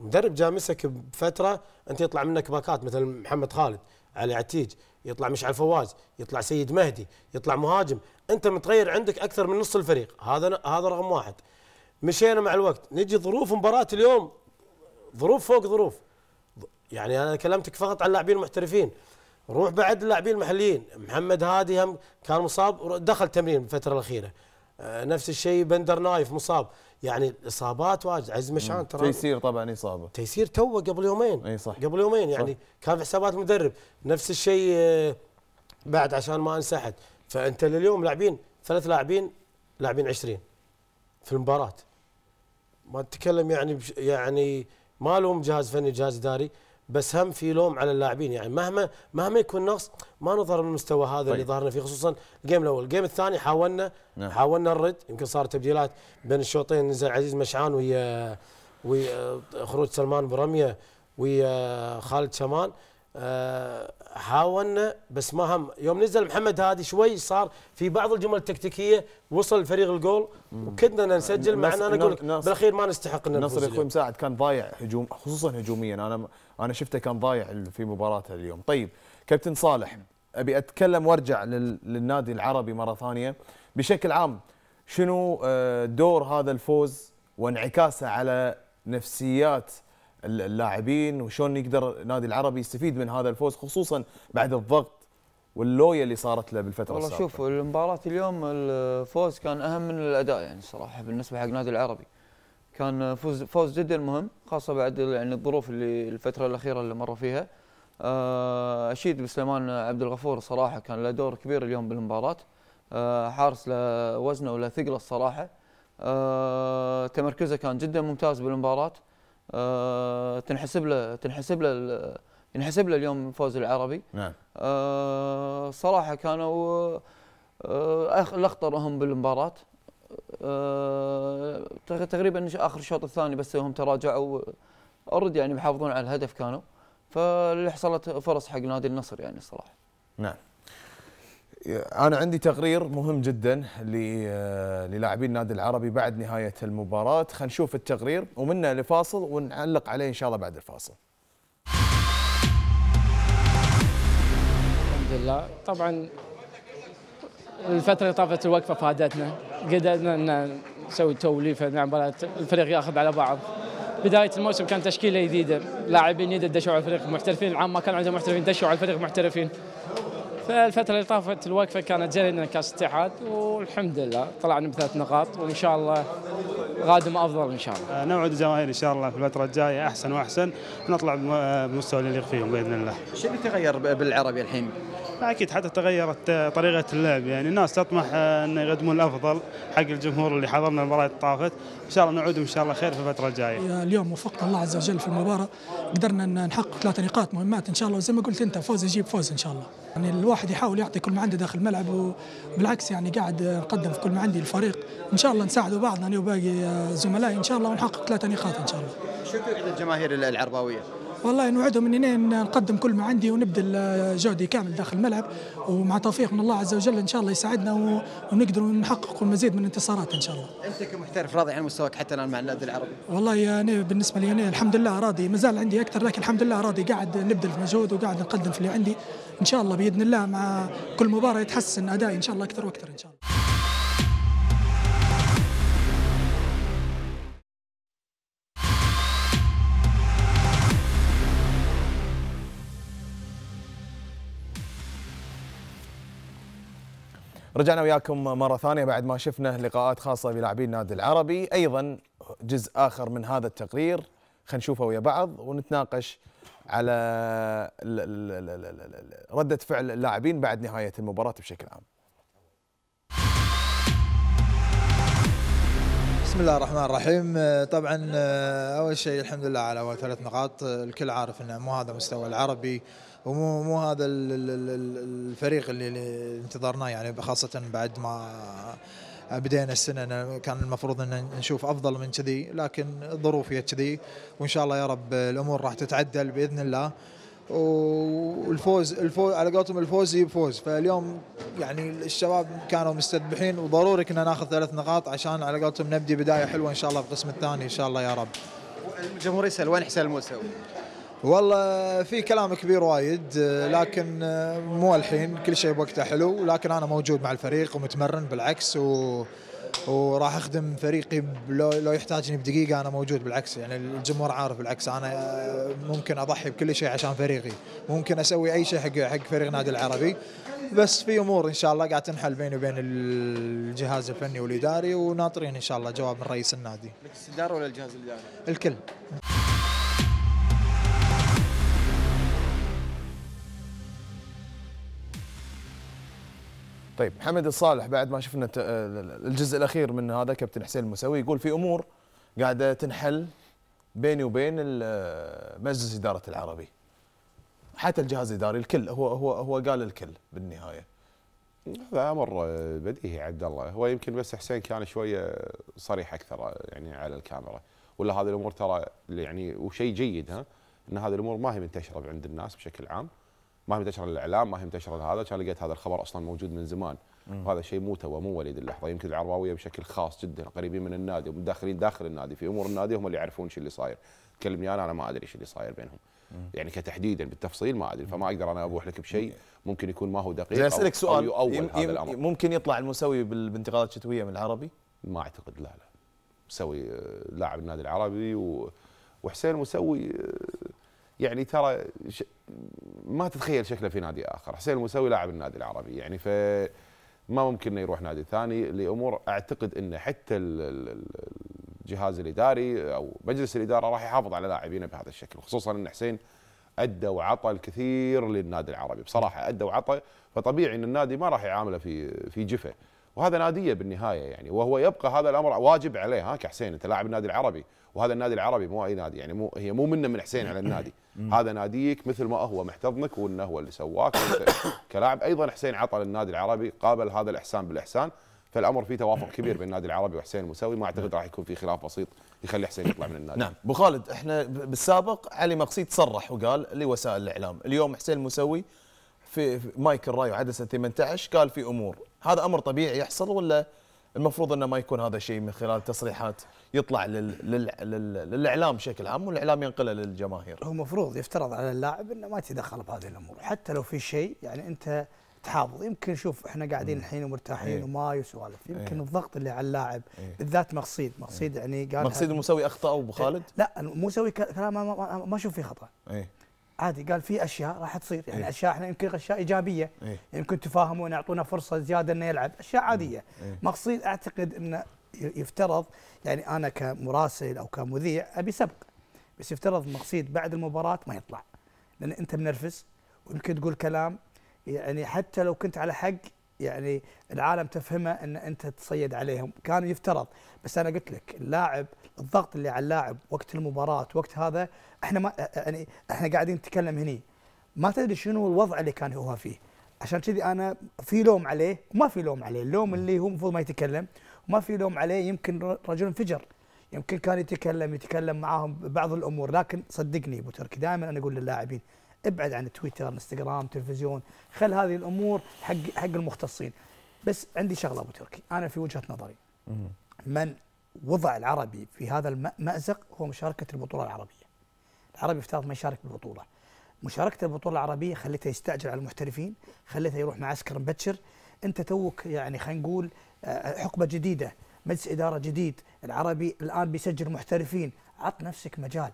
مدرب جاء مسك بفتره انت يطلع منك باكات مثل محمد خالد علي عتيج يطلع مشعل فواز يطلع سيد مهدي يطلع مهاجم انت متغير عندك اكثر من نص الفريق هذا هذا رقم واحد مشينا مع الوقت نجي ظروف مباراه اليوم ظروف فوق ظروف يعني انا كلمتك فقط عن لاعبين محترفين روح بعد اللاعبين المحليين محمد هادي هم كان مصاب دخل تمرين الفتره الاخيره آه، نفس الشيء بندر نايف مصاب يعني الاصابات واجد عز مشان ترى تيسير طبعا اصابه تيسير توه قبل يومين اي صح قبل يومين يعني صح. كان في حسابات المدرب نفس الشيء آه، بعد عشان ما انسى احد فانت لليوم لاعبين ثلاث لاعبين لاعبين 20 في المباراه ما تتكلم يعني يعني ما لهم جهاز فني جهاز اداري بس هم في لوم على اللاعبين يعني مهما مهما يكون نقص ما نظهر من المستوى هذا طيب. اللي ظهرنا فيه خصوصا الجيم الاول، الجيم الثاني حاولنا نعم. حاولنا نرد يمكن صار تبديلات بين الشوطين نزل عزيز مشعان ويا ويا خروج سلمان برميه ويا خالد شمان حاولنا آه، بس ما هم يوم نزل محمد هادي شوي صار في بعض الجمل التكتيكيه وصل الفريق الجول وكدنا نسجل مع ان انا اقول بالاخير ما نستحق ان نصر اخوي مساعد كان ضايع هجوم خصوصا هجوميا انا انا شفته كان ضايع في مباراته اليوم طيب كابتن صالح ابي اتكلم وارجع للنادي العربي مره ثانيه بشكل عام شنو آه، دور هذا الفوز وانعكاسه على نفسيات اللاعبين وشون يقدر النادي العربي يستفيد من هذا الفوز خصوصا بعد الضغط واللوية اللي صارت له بالفترة والله السابقة والله شوف المباراة اليوم الفوز كان أهم من الأداء يعني صراحة بالنسبة حق النادي العربي كان فوز فوز جدا مهم خاصة بعد يعني الظروف اللي الفترة الأخيرة اللي مروا فيها آه، أشيد بسليمان عبد الغفور صراحة كان له دور كبير اليوم بالمباراة آه، حارس له وزنه وله ثقله الصراحة آه، تمركزه كان جدا ممتاز بالمباراة آه تنحسب له تنحسب له ينحسب له اليوم فوز العربي نعم آه صراحه كانوا آه الاخطر هم بالمباراه آه تقريبا اخر الشوط الثاني بس هم تراجعوا اوريدي يعني محافظون على الهدف كانوا فاللي حصلت فرص حق نادي النصر يعني الصراحه نعم انا عندي تقرير مهم جدا آه، للاعبين النادي العربي بعد نهايه المباراه خلينا نشوف التقرير ومنه لفاصل ونعلق عليه ان شاء الله بعد الفاصل الحمد لله طبعا الفتره اللي طافت الوقفه فادتنا قدرنا ان نسوي توليفه مباراه الفريق ياخذ على بعض بدايه الموسم كانت تشكيله جديده لاعبين جدد دشوا على الفريق محترفين العام ما كان عندهم محترفين دشوا على الفريق محترفين فالفتره اللي طافت الوقفه كانت جرينا كاس اتحاد والحمد لله طلعنا بثلاث نقاط وان شاء الله غادم افضل ان شاء الله. آه، نوعد الجماهير ان شاء الله في الفتره الجايه احسن واحسن نطلع آه، بمستوى اللي يليق فيهم باذن الله. شو بيتغير بالعربي الحين اكيد حتى تغيرت آه، طريقه اللعب يعني الناس تطمح آه، ان يقدمون الافضل حق الجمهور اللي حضرنا المباراه الطافت ان شاء الله نعود ان شاء الله خير في الفتره الجايه اليوم وفقنا الله عز وجل في المباراه قدرنا ان نحقق ثلاث نقاط مهمات ان شاء الله وزي ما قلت انت فوز يجيب فوز ان شاء الله يعني الواحد يحاول يعطي كل ما عنده داخل الملعب وبالعكس يعني قاعد نقدم في كل ما عندي الفريق ان شاء الله نساعدوا بعضنا انا وباقي آه، زملائي ان شاء الله ونحقق ثلاث نقاط ان شاء الله شو للجماهير العرباويه والله نوعدهم اني نقدم كل ما عندي ونبذل جهدي كامل داخل الملعب ومع توفيق من الله عز وجل ان شاء الله يساعدنا ونقدر نحقق المزيد من الانتصارات ان شاء الله. انت كمحترف راضي عن مستواك حتى الان مع النادي العربي؟ والله انا بالنسبه لي انا الحمد لله راضي ما زال عندي اكثر لكن الحمد لله راضي قاعد نبذل في مجهود وقاعد نقدم في اللي عندي ان شاء الله باذن الله مع كل مباراه يتحسن ادائي ان شاء الله اكثر واكثر ان شاء الله. رجعنا وياكم مرة ثانية بعد ما شفنا لقاءات خاصة بلاعبين النادي العربي أيضا جزء آخر من هذا التقرير خلينا نشوفه ويا بعض ونتناقش على ردة فعل اللاعبين بعد نهاية المباراة بشكل عام بسم الله الرحمن الرحيم طبعا أول شيء الحمد لله على أول ثلاث نقاط الكل عارف أنه مو هذا مستوى العربي ومو مو هذا الفريق اللي انتظرناه يعني خاصه بعد ما بدينا السنه كان المفروض ان نشوف افضل من كذي لكن الظروف هي كذي وان شاء الله يا رب الامور راح تتعدل باذن الله والفوز الفوز على قولتهم الفوز يجيب فوز فاليوم يعني الشباب كانوا مستذبحين وضروري كنا ناخذ ثلاث نقاط عشان على قولتهم نبدي بدايه حلوه ان شاء الله في القسم الثاني ان شاء الله يا رب الجمهور يسال وين حسين الموسوي؟ والله في كلام كبير وايد آه، لكن آه، مو الحين كل شيء بوقته حلو لكن انا موجود مع الفريق ومتمرن بالعكس و وراح اخدم فريقي لو, لو يحتاجني بدقيقه انا موجود بالعكس يعني الجمهور عارف بالعكس انا آه، ممكن اضحي بكل شيء عشان فريقي ممكن اسوي اي شيء حق حق فريق نادي العربي بس في امور ان شاء الله قاعد تنحل بيني وبين الجهاز الفني والاداري وناطرين ان شاء الله جواب من رئيس النادي لك الاداره ولا الجهاز الاداري الكل طيب حمد الصالح بعد ما شفنا الجزء الاخير من هذا كابتن حسين المسوي يقول في امور قاعده تنحل بيني وبين مجلس اداره العربي حتى الجهاز الاداري الكل هو هو هو قال الكل بالنهايه هذا امر بديهي عبد الله هو يمكن بس حسين كان شويه صريح اكثر يعني على الكاميرا ولا هذه الامور ترى يعني وشيء جيد ها ان هذه الامور ما هي منتشره عند الناس بشكل عام ما هي منتشره الاعلام ما هي منتشره هذا كان لقيت هذا الخبر اصلا موجود من زمان مم. وهذا شيء مو تو مو وليد اللحظه يمكن العرباويه بشكل خاص جدا قريبين من النادي ومداخلين داخل النادي في امور النادي هم اللي يعرفون شو اللي صاير تكلمني انا انا ما ادري شو اللي صاير بينهم مم. يعني كتحديدا بالتفصيل ما ادري فما اقدر انا ابوح لك بشيء ممكن يكون ما هو دقيق اسالك سؤال أو يم هذا الامر ممكن يطلع المسوي بالانتقالات الشتويه من العربي؟ ما اعتقد لا لا مسوي آه، لاعب النادي العربي و... وحسين مسوي آه، يعني ترى ش... ما تتخيل شكله في نادي اخر، حسين المساوي لاعب النادي العربي يعني ف ما ممكن انه يروح نادي ثاني لامور اعتقد انه حتى الجهاز الاداري او مجلس الاداره راح يحافظ على لاعبينه بهذا الشكل خصوصا ان حسين ادى وعطى الكثير للنادي العربي بصراحه ادى وعطى فطبيعي ان النادي ما راح يعامله في في جفه وهذا ناديه بالنهايه يعني وهو يبقى هذا الامر واجب عليه ها كحسين انت لاعب النادي العربي وهذا النادي العربي مو اي نادي يعني مو هي مو منه من حسين على النادي <coughs> هذا ناديك مثل ما هو محتضنك وانه هو اللي سواك كلاعب ايضا حسين عطى للنادي العربي قابل هذا الاحسان بالاحسان فالامر فيه توافق كبير بين النادي العربي وحسين المساوي ما اعتقد راح يكون في خلاف بسيط يخلي حسين يطلع من النادي. نعم، ابو خالد احنا بالسابق علي مقصيد صرح وقال لوسائل الاعلام، اليوم حسين المساوي في مايك الراي وعدسه 18 قال في امور هذا امر طبيعي يحصل ولا المفروض انه ما يكون هذا شيء من خلال تصريحات يطلع لل... لل... لل... للاعلام بشكل عام والاعلام ينقله للجماهير. هو المفروض يفترض على اللاعب انه ما يتدخل بهذه الامور، حتى لو في شيء يعني انت تحافظ، يمكن شوف احنا قاعدين الحين ومرتاحين ايه وماي وسوالف، يمكن ايه الضغط اللي على اللاعب ايه بالذات مقصيد، مقصيد ايه يعني قال مقصيد مسوي اخطاء ابو خالد؟ لا المسوي كلام ما اشوف فيه خطا. ايه عادي قال في اشياء راح تصير يعني إيه؟ اشياء احنا يمكن اشياء ايجابيه إيه؟ يمكن يعني تفاهمون يعطونا فرصه زياده انه يلعب اشياء إيه. عاديه إيه؟ مقصود اعتقد انه يفترض يعني انا كمراسل او كمذيع ابي سبق بس يفترض مقصيد بعد المباراه ما يطلع لان انت منرفز ويمكن تقول كلام يعني حتى لو كنت على حق يعني العالم تفهمه ان انت تصيد عليهم كان يفترض بس انا قلت لك اللاعب الضغط اللي على اللاعب وقت المباراه وقت هذا احنا ما يعني احنا قاعدين نتكلم هني ما تدري شنو الوضع اللي كان هو فيه عشان كذي انا في لوم عليه وما في لوم عليه اللوم اللي هو المفروض ما يتكلم وما في لوم عليه يمكن رجل انفجر يمكن كان يتكلم يتكلم معاهم بعض الامور لكن صدقني ابو تركي دائما انا اقول للاعبين ابعد عن تويتر انستغرام تلفزيون خل هذه الامور حق حق المختصين بس عندي شغله ابو تركي انا في وجهه نظري من وضع العربي في هذا المأزق هو مشاركه البطوله العربيه العربي افترض ما يشارك بالبطوله مشاركه البطوله العربيه خليته يستعجل على المحترفين خليته يروح معسكر مبكر انت توك يعني خلينا نقول آه، حقبه جديده مجلس اداره جديد العربي الان بيسجل محترفين عط نفسك مجال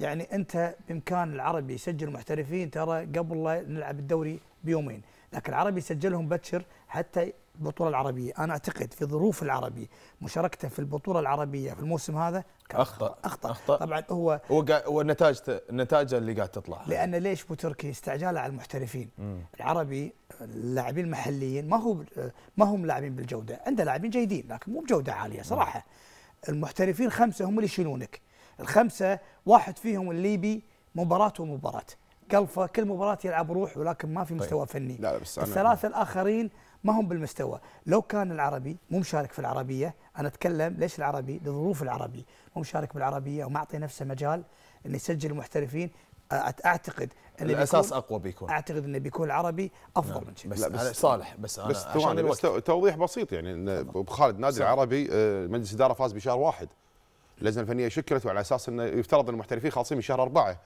يعني انت بامكان العربي يسجل محترفين ترى قبل لا نلعب الدوري بيومين لكن العربي سجلهم بكر حتى البطوله العربيه انا اعتقد في ظروف العربي مشاركته في البطوله العربيه في الموسم هذا اخطا اخطا, أخطأ. طبعا هو هو ونتاجته النتائج اللي قاعد تطلع لان ليش ابو تركي استعجاله على المحترفين مم. العربي اللاعبين المحليين ما هو ما هم لاعبين بالجوده عنده لاعبين جيدين لكن مو بجوده عاليه صراحه مم. المحترفين خمسه هم اللي يشيلونك الخمسه واحد فيهم الليبي مباراه ومباراه قلفه كل مباراه يلعب روح ولكن ما في طيب. مستوى طيب. فني لا بس أنا الثلاثه أنا. الاخرين ما هم بالمستوى لو كان العربي مو مشارك في العربيه انا اتكلم ليش العربي لظروف العربي مو مشارك بالعربيه ومعطي نفسه مجال انه يسجل محترفين اعتقد ان الاساس اقوى بيكون اعتقد انه بيكون العربي افضل نعم. من شيء بس, بس صالح بس انا بس, عشان بس توضيح بسيط يعني ان ابو خالد نادي العربي آه، مجلس اداره فاز بشهر واحد اللجنه الفنيه شكلت وعلى اساس انه يفترض ان المحترفين خالصين من شهر اربعه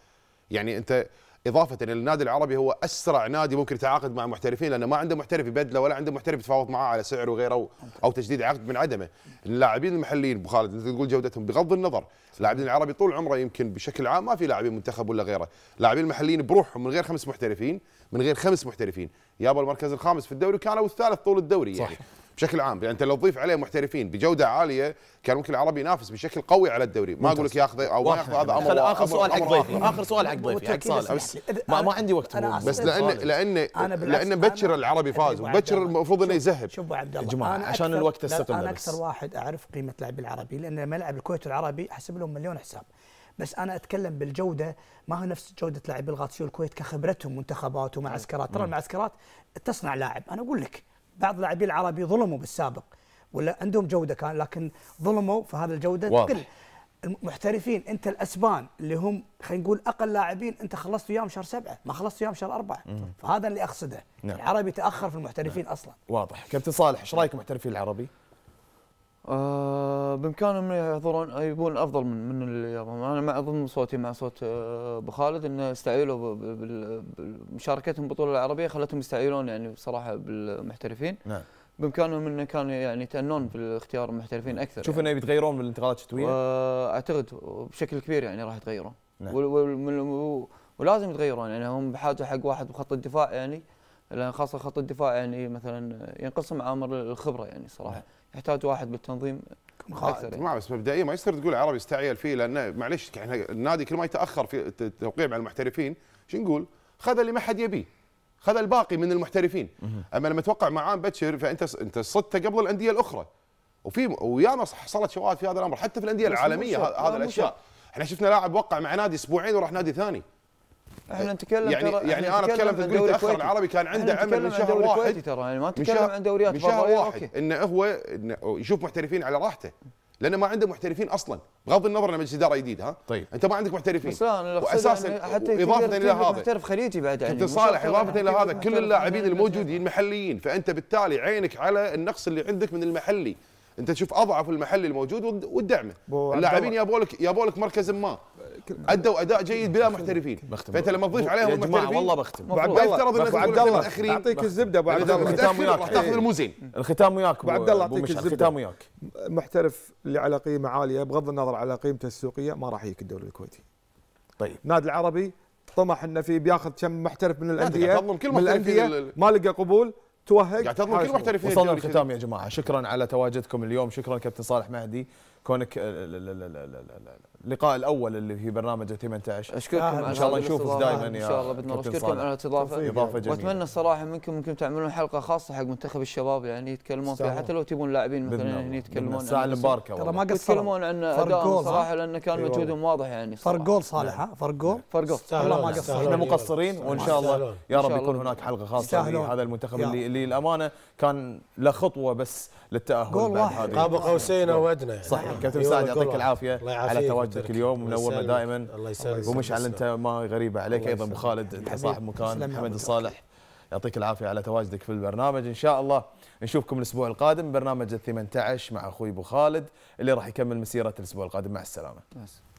يعني انت اضافه الى النادي العربي هو اسرع نادي ممكن يتعاقد مع محترفين لانه ما عنده محترف يبدله ولا عنده محترف يتفاوض معاه على سعر وغيره او تجديد عقد من عدمه. اللاعبين المحليين ابو خالد انت تقول جودتهم بغض النظر، اللاعبين العربي طول عمره يمكن بشكل عام ما في لاعبين منتخب ولا غيره، اللاعبين المحليين بروحهم من غير خمس محترفين، من غير خمس محترفين، يابوا المركز الخامس في الدوري كانوا الثالث طول الدوري يعني. صح. يعني. بشكل عام يعني انت لو تضيف عليه محترفين بجوده عاليه كان ممكن العربي ينافس بشكل قوي على الدوري ما اقول لك ياخذه او ما ياخذ هذا امر اخر سؤال حق ضيفي اخر سؤال حق ضيفي حق صالح ما, ما عندي وقت أنا بس لان لان لان بكر العربي فاز وبكر المفروض انه يذهب شوف ابو عبد الله جماعه عشان الوقت استثمر انا اكثر واحد اعرف قيمه لاعب العربي لان ملعب الكويت العربي حسب لهم مليون حساب بس انا اتكلم بالجوده ما هو نفس جوده لاعبي الغاتسيو الكويت كخبرتهم منتخبات ومعسكرات ترى المعسكرات تصنع لاعب انا اقول لك بعض اللاعبين العربي ظلموا بالسابق ولا عندهم جوده كان لكن ظلموا فهذا الجوده تقل المحترفين انت الاسبان اللي هم خلينا نقول اقل لاعبين انت خلصت وياهم شهر سبعه ما خلصت وياهم شهر اربعه فهذا اللي اقصده نعم. العربي تاخر في المحترفين نعم. اصلا واضح كابتن صالح ايش رايك محترفين العربي؟ آه، بامكانهم يحضرون يبون افضل من من اليابان انا ما اظن صوتي مع صوت آه، ابو خالد انه استعيلوا بمشاركتهم بطولة العربيه خلتهم يستعيلون يعني بصراحه بالمحترفين نعم بامكانهم انه كانوا يعني يتأنون بالاختيار المحترفين نعم. اكثر تشوف يعني. انه بيتغيرون بالانتقالات الشتويه؟ آه، اعتقد بشكل كبير يعني راح يتغيرون نعم. ولازم يتغيرون يعني هم بحاجه حق واحد بخط الدفاع يعني لان خاصه خط الدفاع يعني مثلا ينقسم عامر الخبره يعني صراحه نعم. يحتاج واحد بالتنظيم اكثر يعني. ما بس مبدئيا ما يصير تقول عربي استعيل فيه لان معلش احنا النادي كل ما يتاخر في التوقيع مع المحترفين شو نقول؟ خذ اللي ما حد يبيه خذ الباقي من المحترفين اما لما توقع مع عام بكر فانت انت صدته قبل الانديه الاخرى وفي وياما حصلت شواهد في هذا الامر حتى في الانديه العالميه هذا الاشياء احنا شفنا لاعب وقع مع نادي اسبوعين وراح نادي ثاني احنا نتكلم يعني ترى يعني انا اتكلم في الدوري الكويتي العربي كان عنده عمل من شهر واحد ترى يعني ما نتكلم عن دوريات من شهر واحد انه هو إنه يشوف محترفين على راحته لانه ما عنده محترفين اصلا بغض النظر انه مجلس اداره جديد ها طيب انت ما عندك محترفين بس لا واساسا يعني حتى اضافه الى هذا محترف خليجي بعد يعني انت صالح اضافه الى يعني هذا كل اللاعبين الموجودين محليين فانت بالتالي عينك على النقص اللي عندك من المحلي انت تشوف اضعف المحل الموجود وتدعمه اللاعبين يابوا لك يابوا لك مركز ما ادوا اداء جيد بلا محترفين فانت لما تضيف عليهم يا جماعه والله بختم ابو عبد الله ابو عبد الله اعطيك الزبده ابو عبد الله الختام وياك راح تاخذ مو زين الختام وياك ابو عبد الله اعطيك الزبده الختام وياك محترف اللي على قيمه عاليه بغض النظر على قيمته السوقيه ما راح يجيك الدوري الكويتي طيب النادي العربي طمح انه في بياخذ كم محترف من الانديه من الانديه ما لقى قبول توهق يعتبرون يعني كل محترفين وصلنا الختام يا جماعه شكرا على تواجدكم اليوم شكرا كابتن صالح مهدي كونك آه، لا لا لا لا لا لا لا. اللقاء الاول اللي في برنامج 18 اشكركم ان شاء الله نشوفك دائما يا ان شاء الله بدنا نشكركم على الاستضافه اضافه جميله واتمنى الصراحه منكم ممكن تعملون حلقه خاصه حق منتخب الشباب يعني يتكلمون فيها حتى لو تبون لاعبين مثلا هنا يتكلمون سالم المباركه والله ما قصروا يتكلمون عن اداء صراحه لانه كان مجهودهم واضح يعني فرق جول صالح ها فرق جول فرق جول والله ما قصروا احنا مقصرين وان شاء الله يا رب يكون هناك حلقه خاصه لهذا المنتخب اللي اللي الامانه كان له خطوه بس للتاهل بعد هذه قاب قوسين او ادنى صحيح كابتن سعد يعطيك العافيه على تواجدك حضرتك اليوم منومه دائما الله يسلمك ومشعل انت ما غريبه عليك ايضا ابو خالد انت صاحب مكان محمد الصالح يعطيك العافيه على تواجدك في البرنامج ان شاء الله نشوفكم الاسبوع القادم برنامج ال 18 مع اخوي ابو خالد اللي راح يكمل مسيرته الاسبوع القادم مع السلامه.